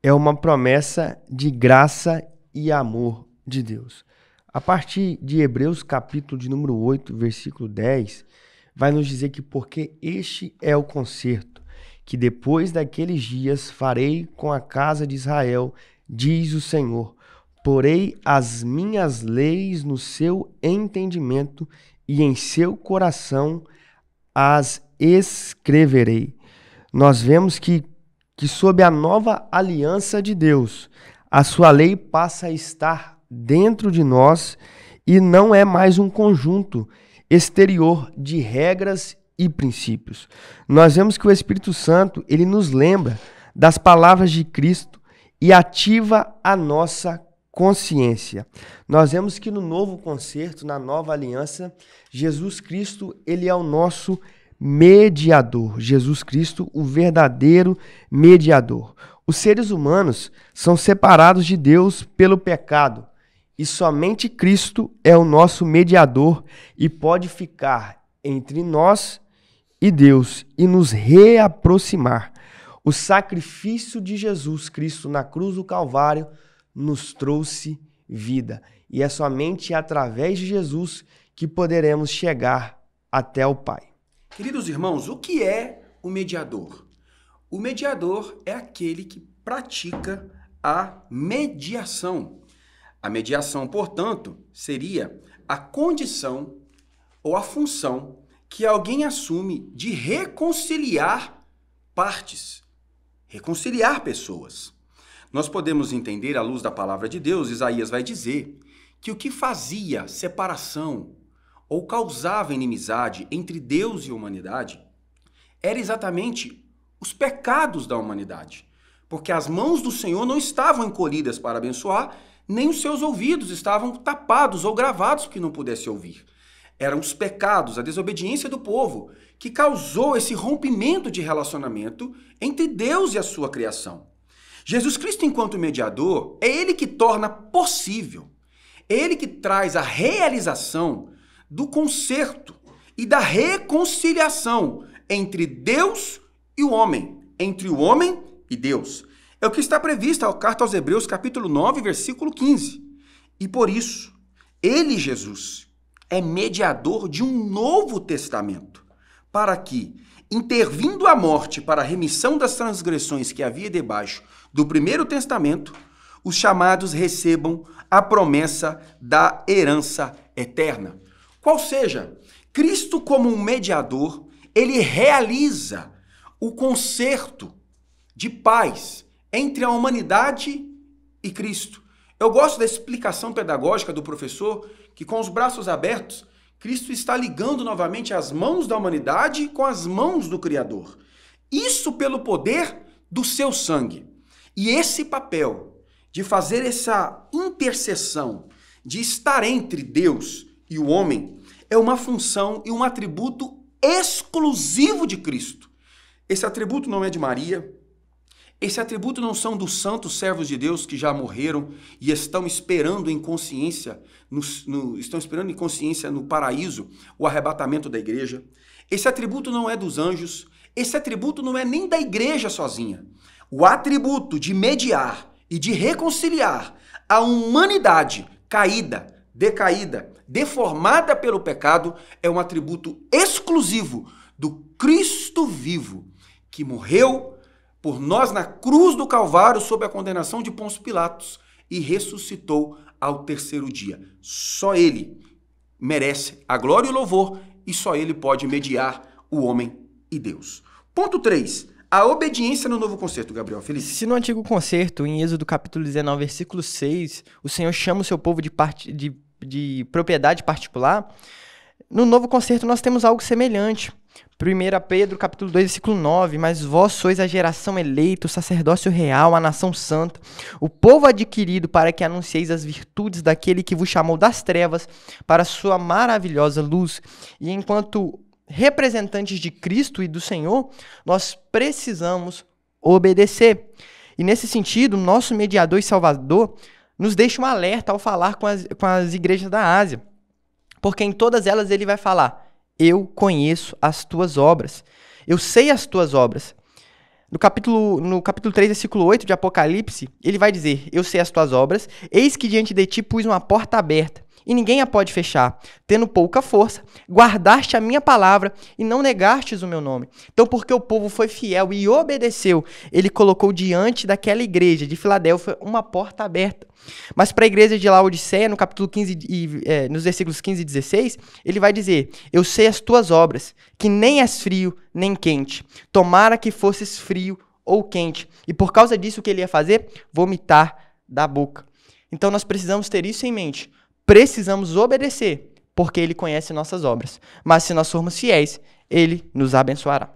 é uma promessa de graça e amor de Deus. A partir de Hebreus capítulo de número 8, versículo 10, vai nos dizer que porque este é o conserto que depois daqueles dias farei com a casa de Israel, diz o Senhor. Porei as minhas leis no seu entendimento e em seu coração as escreverei nós vemos que, que sob a nova aliança de Deus, a sua lei passa a estar dentro de nós e não é mais um conjunto exterior de regras e princípios. Nós vemos que o Espírito Santo, ele nos lembra das palavras de Cristo e ativa a nossa consciência. Nós vemos que no novo concerto, na nova aliança, Jesus Cristo, ele é o nosso mediador, Jesus Cristo, o verdadeiro mediador. Os seres humanos são separados de Deus pelo pecado e somente Cristo é o nosso mediador e pode ficar entre nós e Deus e nos reaproximar. O sacrifício de Jesus Cristo na cruz do Calvário nos trouxe vida e é somente através de Jesus que poderemos chegar até o Pai. Queridos irmãos, o que é o mediador? O mediador é aquele que pratica a mediação. A mediação, portanto, seria a condição ou a função que alguém assume de reconciliar partes, reconciliar pessoas. Nós podemos entender, à luz da palavra de Deus, Isaías vai dizer que o que fazia separação, ou causava inimizade entre Deus e a humanidade, era exatamente os pecados da humanidade. Porque as mãos do Senhor não estavam encolhidas para abençoar, nem os seus ouvidos estavam tapados ou gravados que não pudesse ouvir. Eram os pecados, a desobediência do povo, que causou esse rompimento de relacionamento entre Deus e a sua criação. Jesus Cristo, enquanto mediador, é ele que torna possível, é ele que traz a realização do conserto e da reconciliação entre Deus e o homem, entre o homem e Deus. É o que está previsto na carta aos Hebreus, capítulo 9, versículo 15. E por isso, ele, Jesus, é mediador de um novo testamento, para que, intervindo a morte para a remissão das transgressões que havia debaixo do primeiro testamento, os chamados recebam a promessa da herança eterna. Qual seja, Cristo como um mediador, ele realiza o conserto de paz entre a humanidade e Cristo. Eu gosto da explicação pedagógica do professor que, com os braços abertos, Cristo está ligando novamente as mãos da humanidade com as mãos do Criador. Isso pelo poder do seu sangue. E esse papel de fazer essa intercessão, de estar entre Deus e o homem é uma função e um atributo exclusivo de Cristo. Esse atributo não é de Maria, esse atributo não são dos santos servos de Deus que já morreram e estão esperando em consciência, no, no, estão esperando em consciência no paraíso o arrebatamento da igreja. Esse atributo não é dos anjos, esse atributo não é nem da igreja sozinha. O atributo de mediar e de reconciliar a humanidade caída, decaída, deformada pelo pecado, é um atributo exclusivo do Cristo vivo, que morreu por nós na cruz do Calvário sob a condenação de Pôncio Pilatos e ressuscitou ao terceiro dia. Só ele merece a glória e o louvor e só ele pode mediar o homem e Deus. Ponto 3 a obediência no novo concerto, Gabriel Feliz. Se no antigo concerto, em Êxodo capítulo 19, versículo 6, o Senhor chama o seu povo de, part... de, de propriedade particular, no novo concerto nós temos algo semelhante. 1 Pedro capítulo 2, versículo 9, mas vós sois a geração eleita, o sacerdócio real, a nação santa, o povo adquirido para que anuncieis as virtudes daquele que vos chamou das trevas para sua maravilhosa luz. E enquanto representantes de Cristo e do Senhor, nós precisamos obedecer. E nesse sentido, nosso mediador e salvador nos deixa um alerta ao falar com as, com as igrejas da Ásia. Porque em todas elas ele vai falar: Eu conheço as tuas obras, eu sei as tuas obras. No capítulo, no capítulo 3, versículo 8 de Apocalipse, ele vai dizer: Eu sei as tuas obras, eis que diante de ti pus uma porta aberta, e ninguém a pode fechar. Tendo pouca força, guardaste a minha palavra e não negastes o meu nome. Então, porque o povo foi fiel e obedeceu, ele colocou diante daquela igreja de Filadélfia uma porta aberta. Mas para a igreja de Laodiceia, no capítulo 15 e é, nos versículos 15 e 16, ele vai dizer: Eu sei as tuas obras, que nem és frio nem quente. Tomara que fosses frio ou quente. E por causa disso, o que ele ia fazer? Vomitar da boca. Então nós precisamos ter isso em mente precisamos obedecer, porque ele conhece nossas obras. Mas se nós formos fiéis, ele nos abençoará.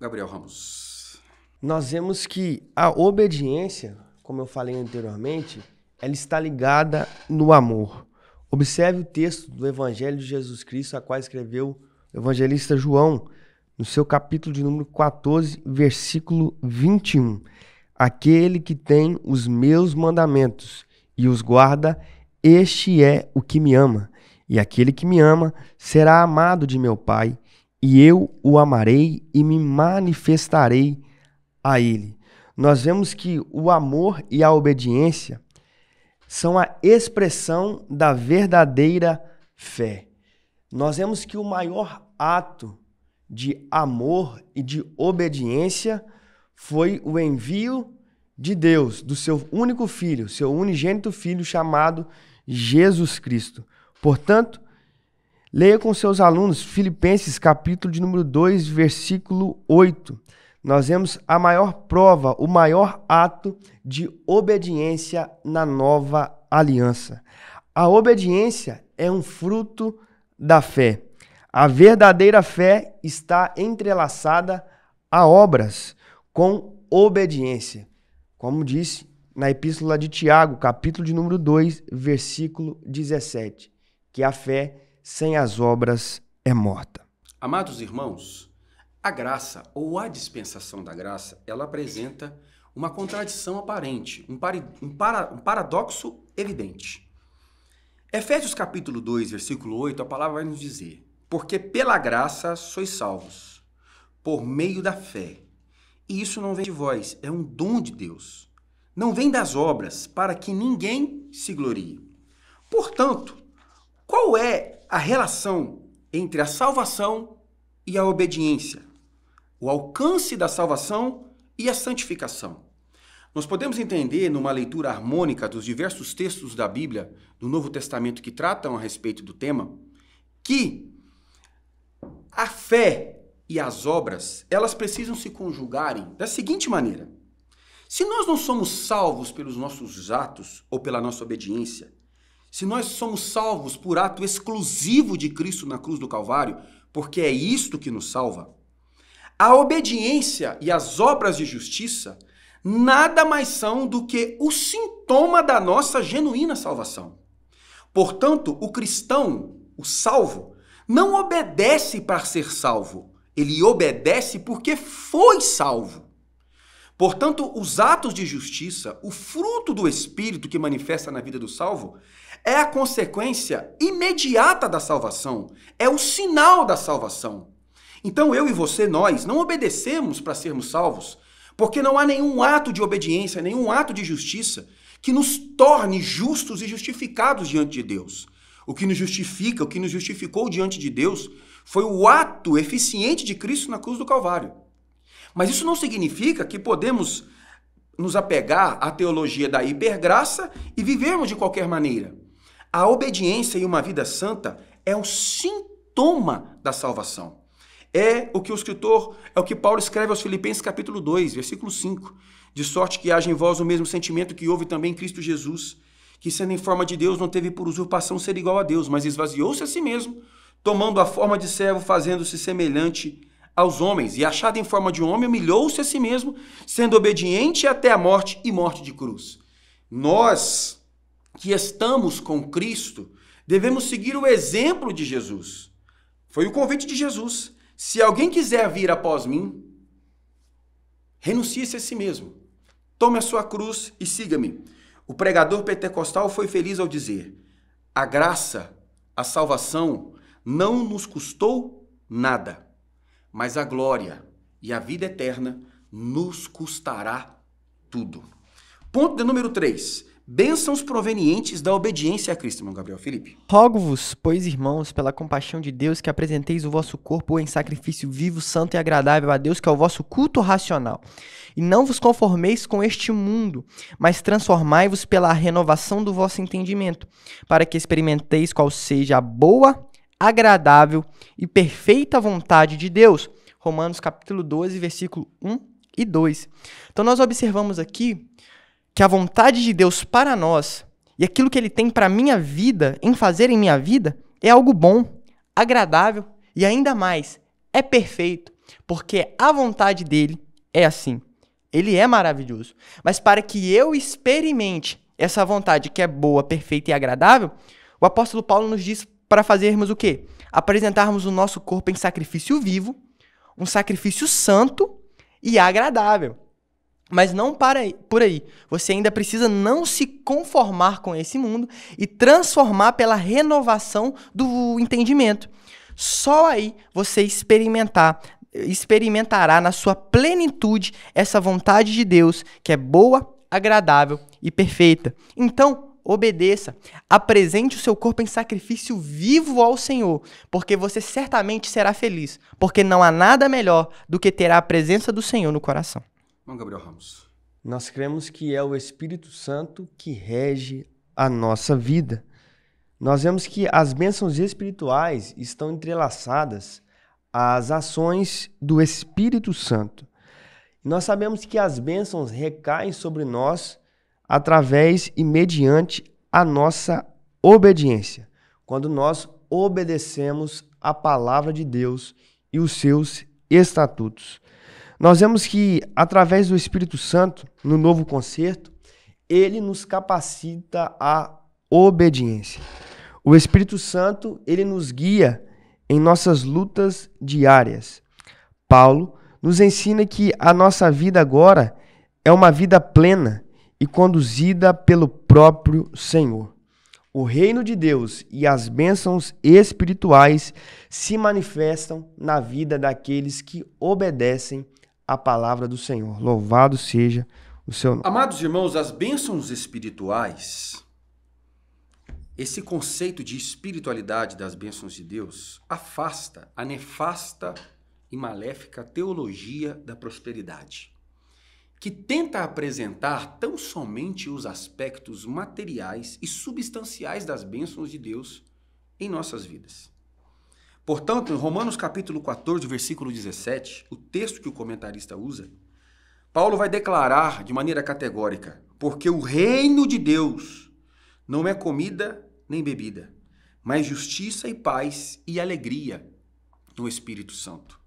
Gabriel Ramos. Nós vemos que a obediência, como eu falei anteriormente, ela está ligada no amor. Observe o texto do Evangelho de Jesus Cristo, a qual escreveu o evangelista João, no seu capítulo de número 14, versículo 21. Aquele que tem os meus mandamentos e os guarda, este é o que me ama, e aquele que me ama será amado de meu Pai, e eu o amarei e me manifestarei a ele. Nós vemos que o amor e a obediência são a expressão da verdadeira fé. Nós vemos que o maior ato de amor e de obediência foi o envio de Deus, do seu único filho, seu unigênito filho chamado Jesus Cristo. Portanto, leia com seus alunos Filipenses capítulo de número 2, versículo 8. Nós vemos a maior prova, o maior ato de obediência na nova aliança. A obediência é um fruto da fé. A verdadeira fé está entrelaçada a obras com obediência. Como disse na epístola de Tiago, capítulo de número 2, versículo 17, que a fé sem as obras é morta. Amados irmãos, a graça ou a dispensação da graça, ela apresenta uma contradição aparente, um, pari, um, para, um paradoxo evidente. Efésios capítulo 2, versículo 8, a palavra vai nos dizer: Porque pela graça sois salvos, por meio da fé. E isso não vem de vós, é um dom de Deus não vem das obras, para que ninguém se glorie. Portanto, qual é a relação entre a salvação e a obediência? O alcance da salvação e a santificação. Nós podemos entender, numa leitura harmônica dos diversos textos da Bíblia, do Novo Testamento que tratam a respeito do tema, que a fé e as obras, elas precisam se conjugarem da seguinte maneira: se nós não somos salvos pelos nossos atos ou pela nossa obediência, se nós somos salvos por ato exclusivo de Cristo na cruz do Calvário, porque é isto que nos salva, a obediência e as obras de justiça nada mais são do que o sintoma da nossa genuína salvação. Portanto, o cristão, o salvo, não obedece para ser salvo, ele obedece porque foi salvo. Portanto, os atos de justiça, o fruto do Espírito que manifesta na vida do salvo, é a consequência imediata da salvação, é o sinal da salvação. Então, eu e você, nós, não obedecemos para sermos salvos, porque não há nenhum ato de obediência, nenhum ato de justiça que nos torne justos e justificados diante de Deus. O que nos justifica, o que nos justificou diante de Deus, foi o ato eficiente de Cristo na cruz do Calvário. Mas isso não significa que podemos nos apegar à teologia da hipergraça e vivermos de qualquer maneira. A obediência e uma vida santa é um sintoma da salvação. É o que o escritor, é o que Paulo escreve aos Filipenses capítulo 2, versículo 5. De sorte que haja em vós o mesmo sentimento que houve também em Cristo Jesus, que sendo em forma de Deus não teve por usurpação ser igual a Deus, mas esvaziou-se a si mesmo, tomando a forma de servo, fazendo-se semelhante aos homens, e achado em forma de homem, humilhou-se a si mesmo, sendo obediente até a morte e morte de cruz. Nós que estamos com Cristo, devemos seguir o exemplo de Jesus. Foi o convite de Jesus. Se alguém quiser vir após mim, renuncie-se a si mesmo. Tome a sua cruz e siga-me. O pregador pentecostal foi feliz ao dizer: a graça, a salvação, não nos custou nada mas a glória e a vida eterna nos custará tudo. Ponto de número 3. Bênçãos provenientes da obediência a Cristo, irmão Gabriel Felipe. Rogo-vos, pois, irmãos, pela compaixão de Deus, que apresenteis o vosso corpo em sacrifício vivo, santo e agradável a Deus, que é o vosso culto racional. E não vos conformeis com este mundo, mas transformai-vos pela renovação do vosso entendimento, para que experimenteis qual seja a boa, agradável e perfeita vontade de Deus. Romanos capítulo 12, versículo 1 e 2. Então nós observamos aqui que a vontade de Deus para nós e aquilo que ele tem para minha vida, em fazer em minha vida, é algo bom, agradável e ainda mais, é perfeito, porque a vontade dele é assim. Ele é maravilhoso. Mas para que eu experimente essa vontade que é boa, perfeita e agradável, o apóstolo Paulo nos diz para fazermos o quê? Apresentarmos o nosso corpo em sacrifício vivo, um sacrifício santo e agradável. Mas não para aí, por aí. Você ainda precisa não se conformar com esse mundo e transformar pela renovação do entendimento. Só aí você experimentar, experimentará na sua plenitude essa vontade de Deus, que é boa, agradável e perfeita. Então, obedeça, apresente o seu corpo em sacrifício vivo ao Senhor, porque você certamente será feliz, porque não há nada melhor do que ter a presença do Senhor no coração. Bom, Gabriel Ramos. Nós cremos que é o Espírito Santo que rege a nossa vida. Nós vemos que as bênçãos espirituais estão entrelaçadas às ações do Espírito Santo. Nós sabemos que as bênçãos recaem sobre nós através e mediante a nossa obediência. Quando nós obedecemos a palavra de Deus e os seus estatutos. Nós vemos que, através do Espírito Santo, no novo concerto, ele nos capacita a obediência. O Espírito Santo, ele nos guia em nossas lutas diárias. Paulo nos ensina que a nossa vida agora é uma vida plena e conduzida pelo próprio Senhor. O reino de Deus e as bênçãos espirituais se manifestam na vida daqueles que obedecem à palavra do Senhor. Louvado seja o seu nome. Amados irmãos, as bênçãos espirituais, esse conceito de espiritualidade das bênçãos de Deus, afasta a nefasta e maléfica teologia da prosperidade que tenta apresentar tão somente os aspectos materiais e substanciais das bênçãos de Deus em nossas vidas. Portanto, em Romanos capítulo 14, versículo 17, o texto que o comentarista usa, Paulo vai declarar de maneira categórica: "Porque o reino de Deus não é comida nem bebida, mas justiça e paz e alegria no Espírito Santo."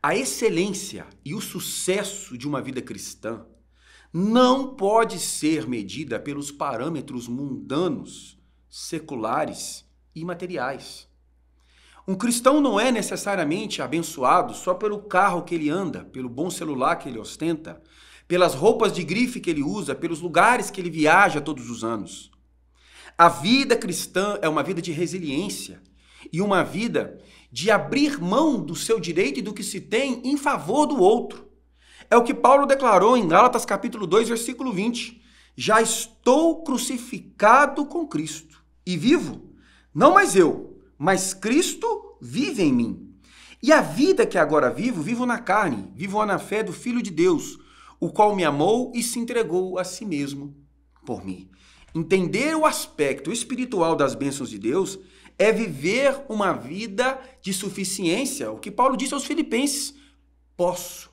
A excelência e o sucesso de uma vida cristã não pode ser medida pelos parâmetros mundanos, seculares e materiais. Um cristão não é necessariamente abençoado só pelo carro que ele anda, pelo bom celular que ele ostenta, pelas roupas de grife que ele usa, pelos lugares que ele viaja todos os anos. A vida cristã é uma vida de resiliência e uma vida de abrir mão do seu direito e do que se tem em favor do outro. É o que Paulo declarou em Gálatas capítulo 2, versículo 20. Já estou crucificado com Cristo e vivo, não mais eu, mas Cristo vive em mim. E a vida que agora vivo, vivo na carne, vivo na fé do Filho de Deus, o qual me amou e se entregou a si mesmo por mim. Entender o aspecto espiritual das bênçãos de Deus é viver uma vida de suficiência. O que Paulo disse aos Filipenses: posso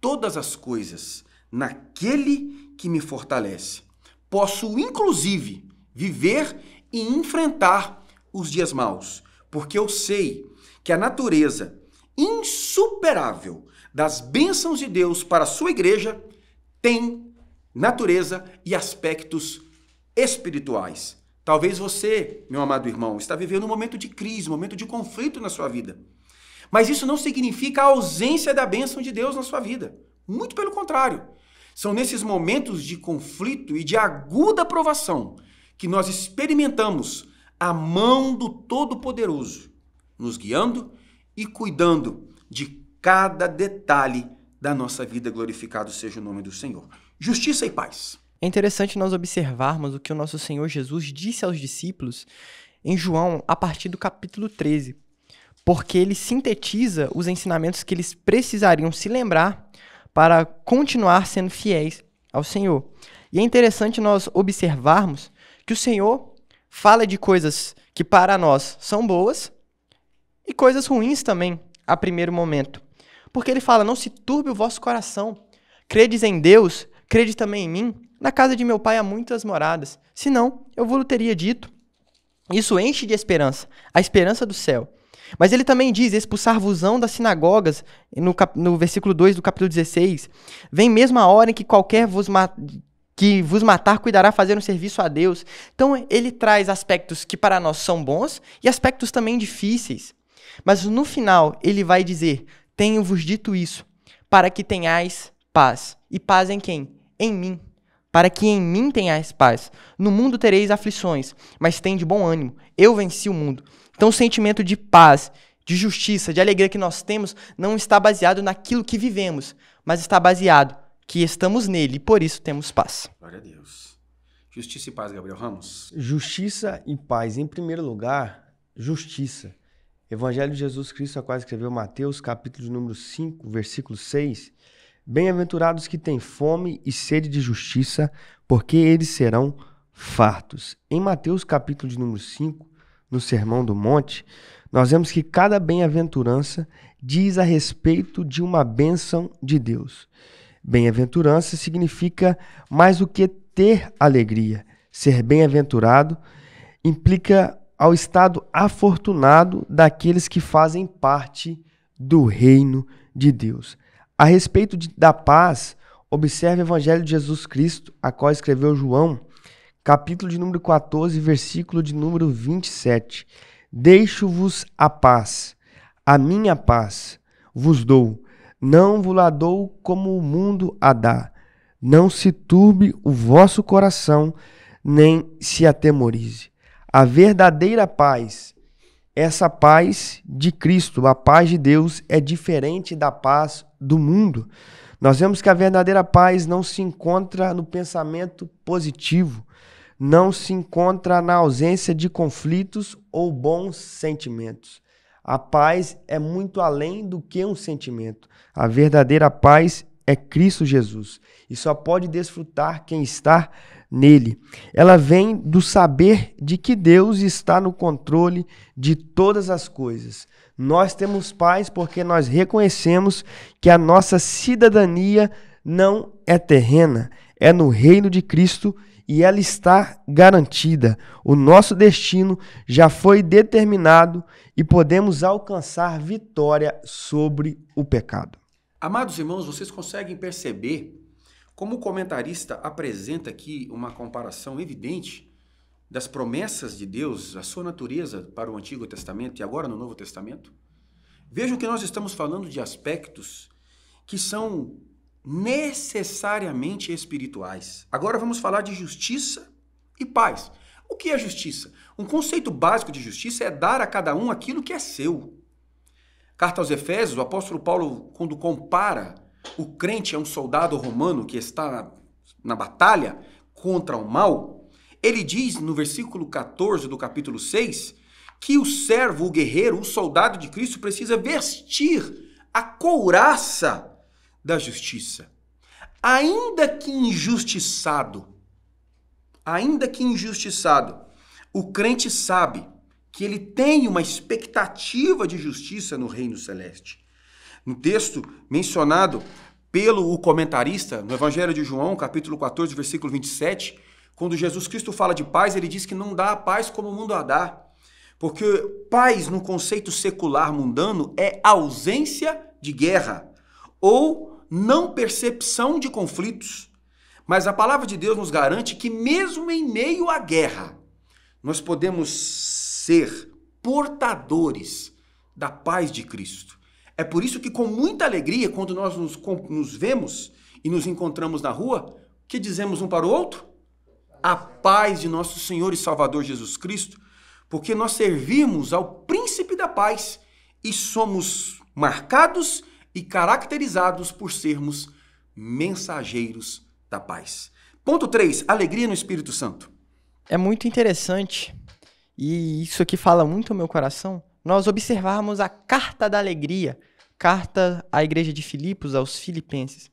todas as coisas naquele que me fortalece. Posso, inclusive, viver e enfrentar os dias maus, porque eu sei que a natureza insuperável das bênçãos de Deus para a sua igreja tem natureza e aspectos espirituais. Talvez você, meu amado irmão, está vivendo um momento de crise, um momento de conflito na sua vida. Mas isso não significa a ausência da bênção de Deus na sua vida. Muito pelo contrário. São nesses momentos de conflito e de aguda provação que nós experimentamos a mão do Todo-Poderoso, nos guiando e cuidando de cada detalhe da nossa vida. Glorificado seja o nome do Senhor. Justiça e paz. É interessante nós observarmos o que o nosso Senhor Jesus disse aos discípulos em João a partir do capítulo 13, porque ele sintetiza os ensinamentos que eles precisariam se lembrar para continuar sendo fiéis ao Senhor. E é interessante nós observarmos que o Senhor fala de coisas que para nós são boas e coisas ruins também, a primeiro momento. Porque ele fala: Não se turbe o vosso coração, credes em Deus, crede também em mim. Na casa de meu pai há muitas moradas. Se não, eu vou teria dito. Isso enche de esperança, a esperança do céu. Mas ele também diz: expulsar-vosão das sinagogas, no, cap, no versículo 2 do capítulo 16. Vem mesmo a hora em que qualquer vos que vos matar cuidará fazer um serviço a Deus. Então ele traz aspectos que para nós são bons e aspectos também difíceis. Mas no final ele vai dizer: Tenho-vos dito isso, para que tenhais paz. E paz em quem? Em mim para que em mim tenhais paz. No mundo tereis aflições, mas tem de bom ânimo. Eu venci o mundo. Então, o sentimento de paz, de justiça, de alegria que nós temos não está baseado naquilo que vivemos, mas está baseado que estamos nele e por isso temos paz. Glória a Deus. Justiça e paz, Gabriel Ramos. Justiça e paz. Em primeiro lugar, justiça. Evangelho de Jesus Cristo, a qual escreveu Mateus, capítulo número 5, versículo 6 Bem-aventurados que têm fome e sede de justiça, porque eles serão fartos. Em Mateus capítulo de número 5, no Sermão do Monte, nós vemos que cada bem-aventurança diz a respeito de uma bênção de Deus. Bem-aventurança significa mais do que ter alegria. Ser bem-aventurado implica ao estado afortunado daqueles que fazem parte do reino de Deus. A respeito de, da paz, observe o Evangelho de Jesus Cristo, a qual escreveu João, capítulo de número 14, versículo de número 27. Deixo-vos a paz, a minha paz vos dou, não vos la dou como o mundo a dá. Não se turbe o vosso coração, nem se atemorize. A verdadeira paz essa paz de Cristo, a paz de Deus, é diferente da paz do mundo. Nós vemos que a verdadeira paz não se encontra no pensamento positivo, não se encontra na ausência de conflitos ou bons sentimentos. A paz é muito além do que um sentimento. A verdadeira paz é Cristo Jesus e só pode desfrutar quem está nele. Ela vem do saber de que Deus está no controle de todas as coisas. Nós temos paz porque nós reconhecemos que a nossa cidadania não é terrena, é no reino de Cristo e ela está garantida. O nosso destino já foi determinado e podemos alcançar vitória sobre o pecado. Amados irmãos, vocês conseguem perceber como o comentarista apresenta aqui uma comparação evidente das promessas de Deus, a sua natureza para o Antigo Testamento e agora no Novo Testamento, vejam que nós estamos falando de aspectos que são necessariamente espirituais. Agora vamos falar de justiça e paz. O que é justiça? Um conceito básico de justiça é dar a cada um aquilo que é seu. Carta aos Efésios, o apóstolo Paulo, quando compara o crente é um soldado romano que está na, na batalha contra o mal, ele diz no versículo 14 do capítulo 6 que o servo, o guerreiro, o soldado de Cristo precisa vestir a couraça da justiça. Ainda que injustiçado, ainda que injustiçado, o crente sabe que ele tem uma expectativa de justiça no reino celeste. No texto mencionado pelo o comentarista, no Evangelho de João, capítulo 14, versículo 27, quando Jesus Cristo fala de paz, ele diz que não dá a paz como o mundo a dá. Porque paz, no conceito secular mundano, é ausência de guerra ou não percepção de conflitos. Mas a palavra de Deus nos garante que, mesmo em meio à guerra, nós podemos ser portadores da paz de Cristo. É por isso que, com muita alegria, quando nós nos, nos vemos e nos encontramos na rua, que dizemos um para o outro? A paz de nosso Senhor e Salvador Jesus Cristo, porque nós servimos ao Príncipe da Paz e somos marcados e caracterizados por sermos mensageiros da paz. Ponto 3. Alegria no Espírito Santo. É muito interessante, e isso aqui fala muito ao meu coração, nós observarmos a carta da alegria carta à igreja de Filipos, aos filipenses.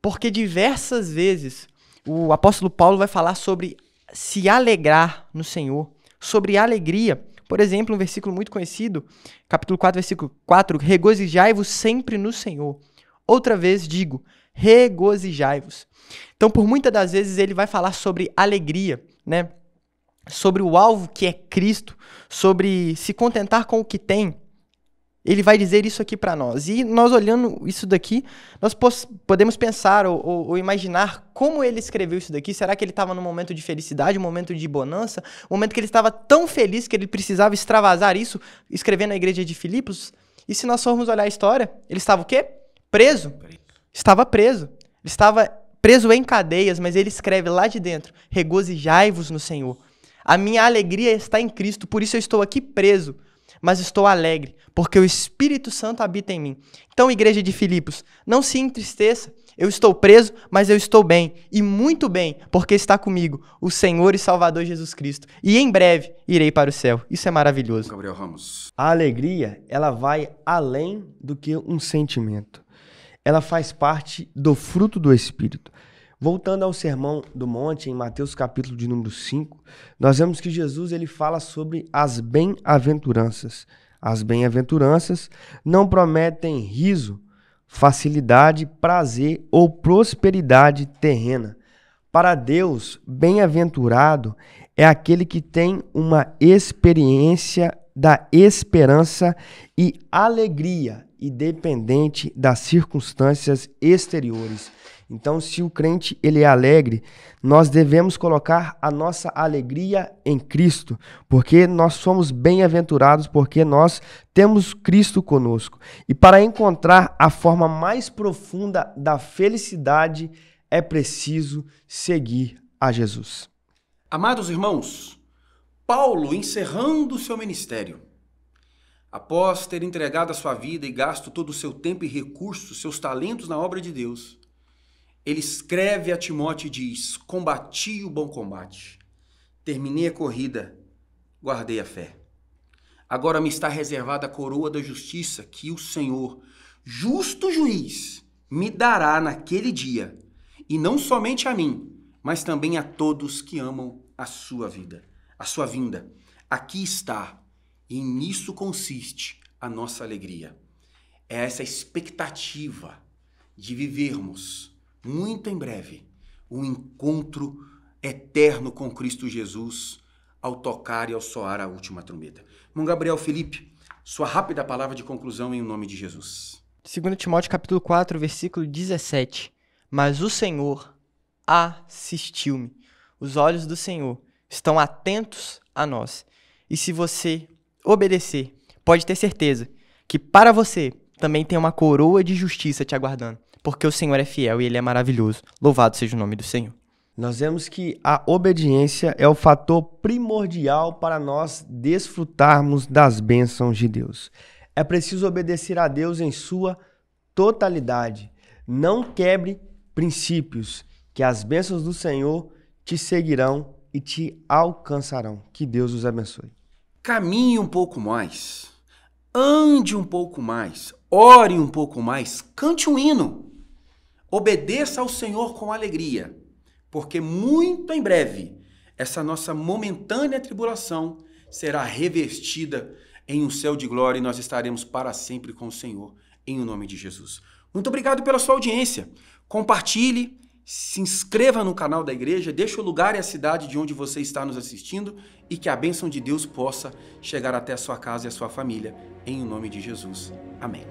Porque diversas vezes o apóstolo Paulo vai falar sobre se alegrar no Senhor, sobre alegria. Por exemplo, um versículo muito conhecido, capítulo 4, versículo 4, regozijai-vos sempre no Senhor. Outra vez digo, regozijai-vos. Então, por muitas das vezes ele vai falar sobre alegria, né? Sobre o alvo que é Cristo, sobre se contentar com o que tem, ele vai dizer isso aqui para nós. E nós olhando isso daqui, nós podemos pensar ou, ou, ou, imaginar como ele escreveu isso daqui. Será que ele estava num momento de felicidade, um momento de bonança, um momento que ele estava tão feliz que ele precisava extravasar isso, escrevendo na igreja de Filipos? E se nós formos olhar a história, ele estava o quê? Preso. preso. Estava preso. Ele estava preso em cadeias, mas ele escreve lá de dentro: regozijai-vos no Senhor. A minha alegria está em Cristo, por isso eu estou aqui preso mas estou alegre, porque o Espírito Santo habita em mim. Então, igreja de Filipos, não se entristeça. Eu estou preso, mas eu estou bem, e muito bem, porque está comigo o Senhor e Salvador Jesus Cristo. E em breve irei para o céu. Isso é maravilhoso. Gabriel Ramos. A alegria, ela vai além do que um sentimento. Ela faz parte do fruto do Espírito. Voltando ao sermão do monte, em Mateus capítulo de número 5, nós vemos que Jesus ele fala sobre as bem-aventuranças. As bem-aventuranças não prometem riso, facilidade, prazer ou prosperidade terrena. Para Deus, bem-aventurado é aquele que tem uma experiência da esperança e alegria, independente das circunstâncias exteriores. Então, se o crente ele é alegre, nós devemos colocar a nossa alegria em Cristo, porque nós somos bem-aventurados, porque nós temos Cristo conosco. E para encontrar a forma mais profunda da felicidade, é preciso seguir a Jesus. Amados irmãos, Paulo encerrando seu ministério, após ter entregado a sua vida e gasto todo o seu tempo e recursos, seus talentos na obra de Deus, ele escreve a Timóteo e diz: Combati o bom combate, terminei a corrida, guardei a fé. Agora me está reservada a coroa da justiça que o Senhor, justo juiz, me dará naquele dia, e não somente a mim, mas também a todos que amam a sua vida, a sua vinda. Aqui está, e nisso consiste a nossa alegria. É essa expectativa de vivermos muito em breve, um encontro eterno com Cristo Jesus ao tocar e ao soar a última trombeta. Mão Gabriel Felipe, sua rápida palavra de conclusão em nome de Jesus. 2 Timóteo capítulo 4, versículo 17. Mas o Senhor assistiu-me. Os olhos do Senhor estão atentos a nós. E se você obedecer, pode ter certeza que para você também tem uma coroa de justiça te aguardando porque o Senhor é fiel e ele é maravilhoso. Louvado seja o nome do Senhor. Nós vemos que a obediência é o fator primordial para nós desfrutarmos das bênçãos de Deus. É preciso obedecer a Deus em sua totalidade. Não quebre princípios, que as bênçãos do Senhor te seguirão e te alcançarão. Que Deus os abençoe. Caminhe um pouco mais, ande um pouco mais, ore um pouco mais, cante um hino. Obedeça ao Senhor com alegria, porque muito em breve essa nossa momentânea tribulação será revestida em um céu de glória e nós estaremos para sempre com o Senhor, em o nome de Jesus. Muito obrigado pela sua audiência. Compartilhe, se inscreva no canal da igreja, deixe o lugar e a cidade de onde você está nos assistindo e que a bênção de Deus possa chegar até a sua casa e a sua família, em o nome de Jesus. Amém.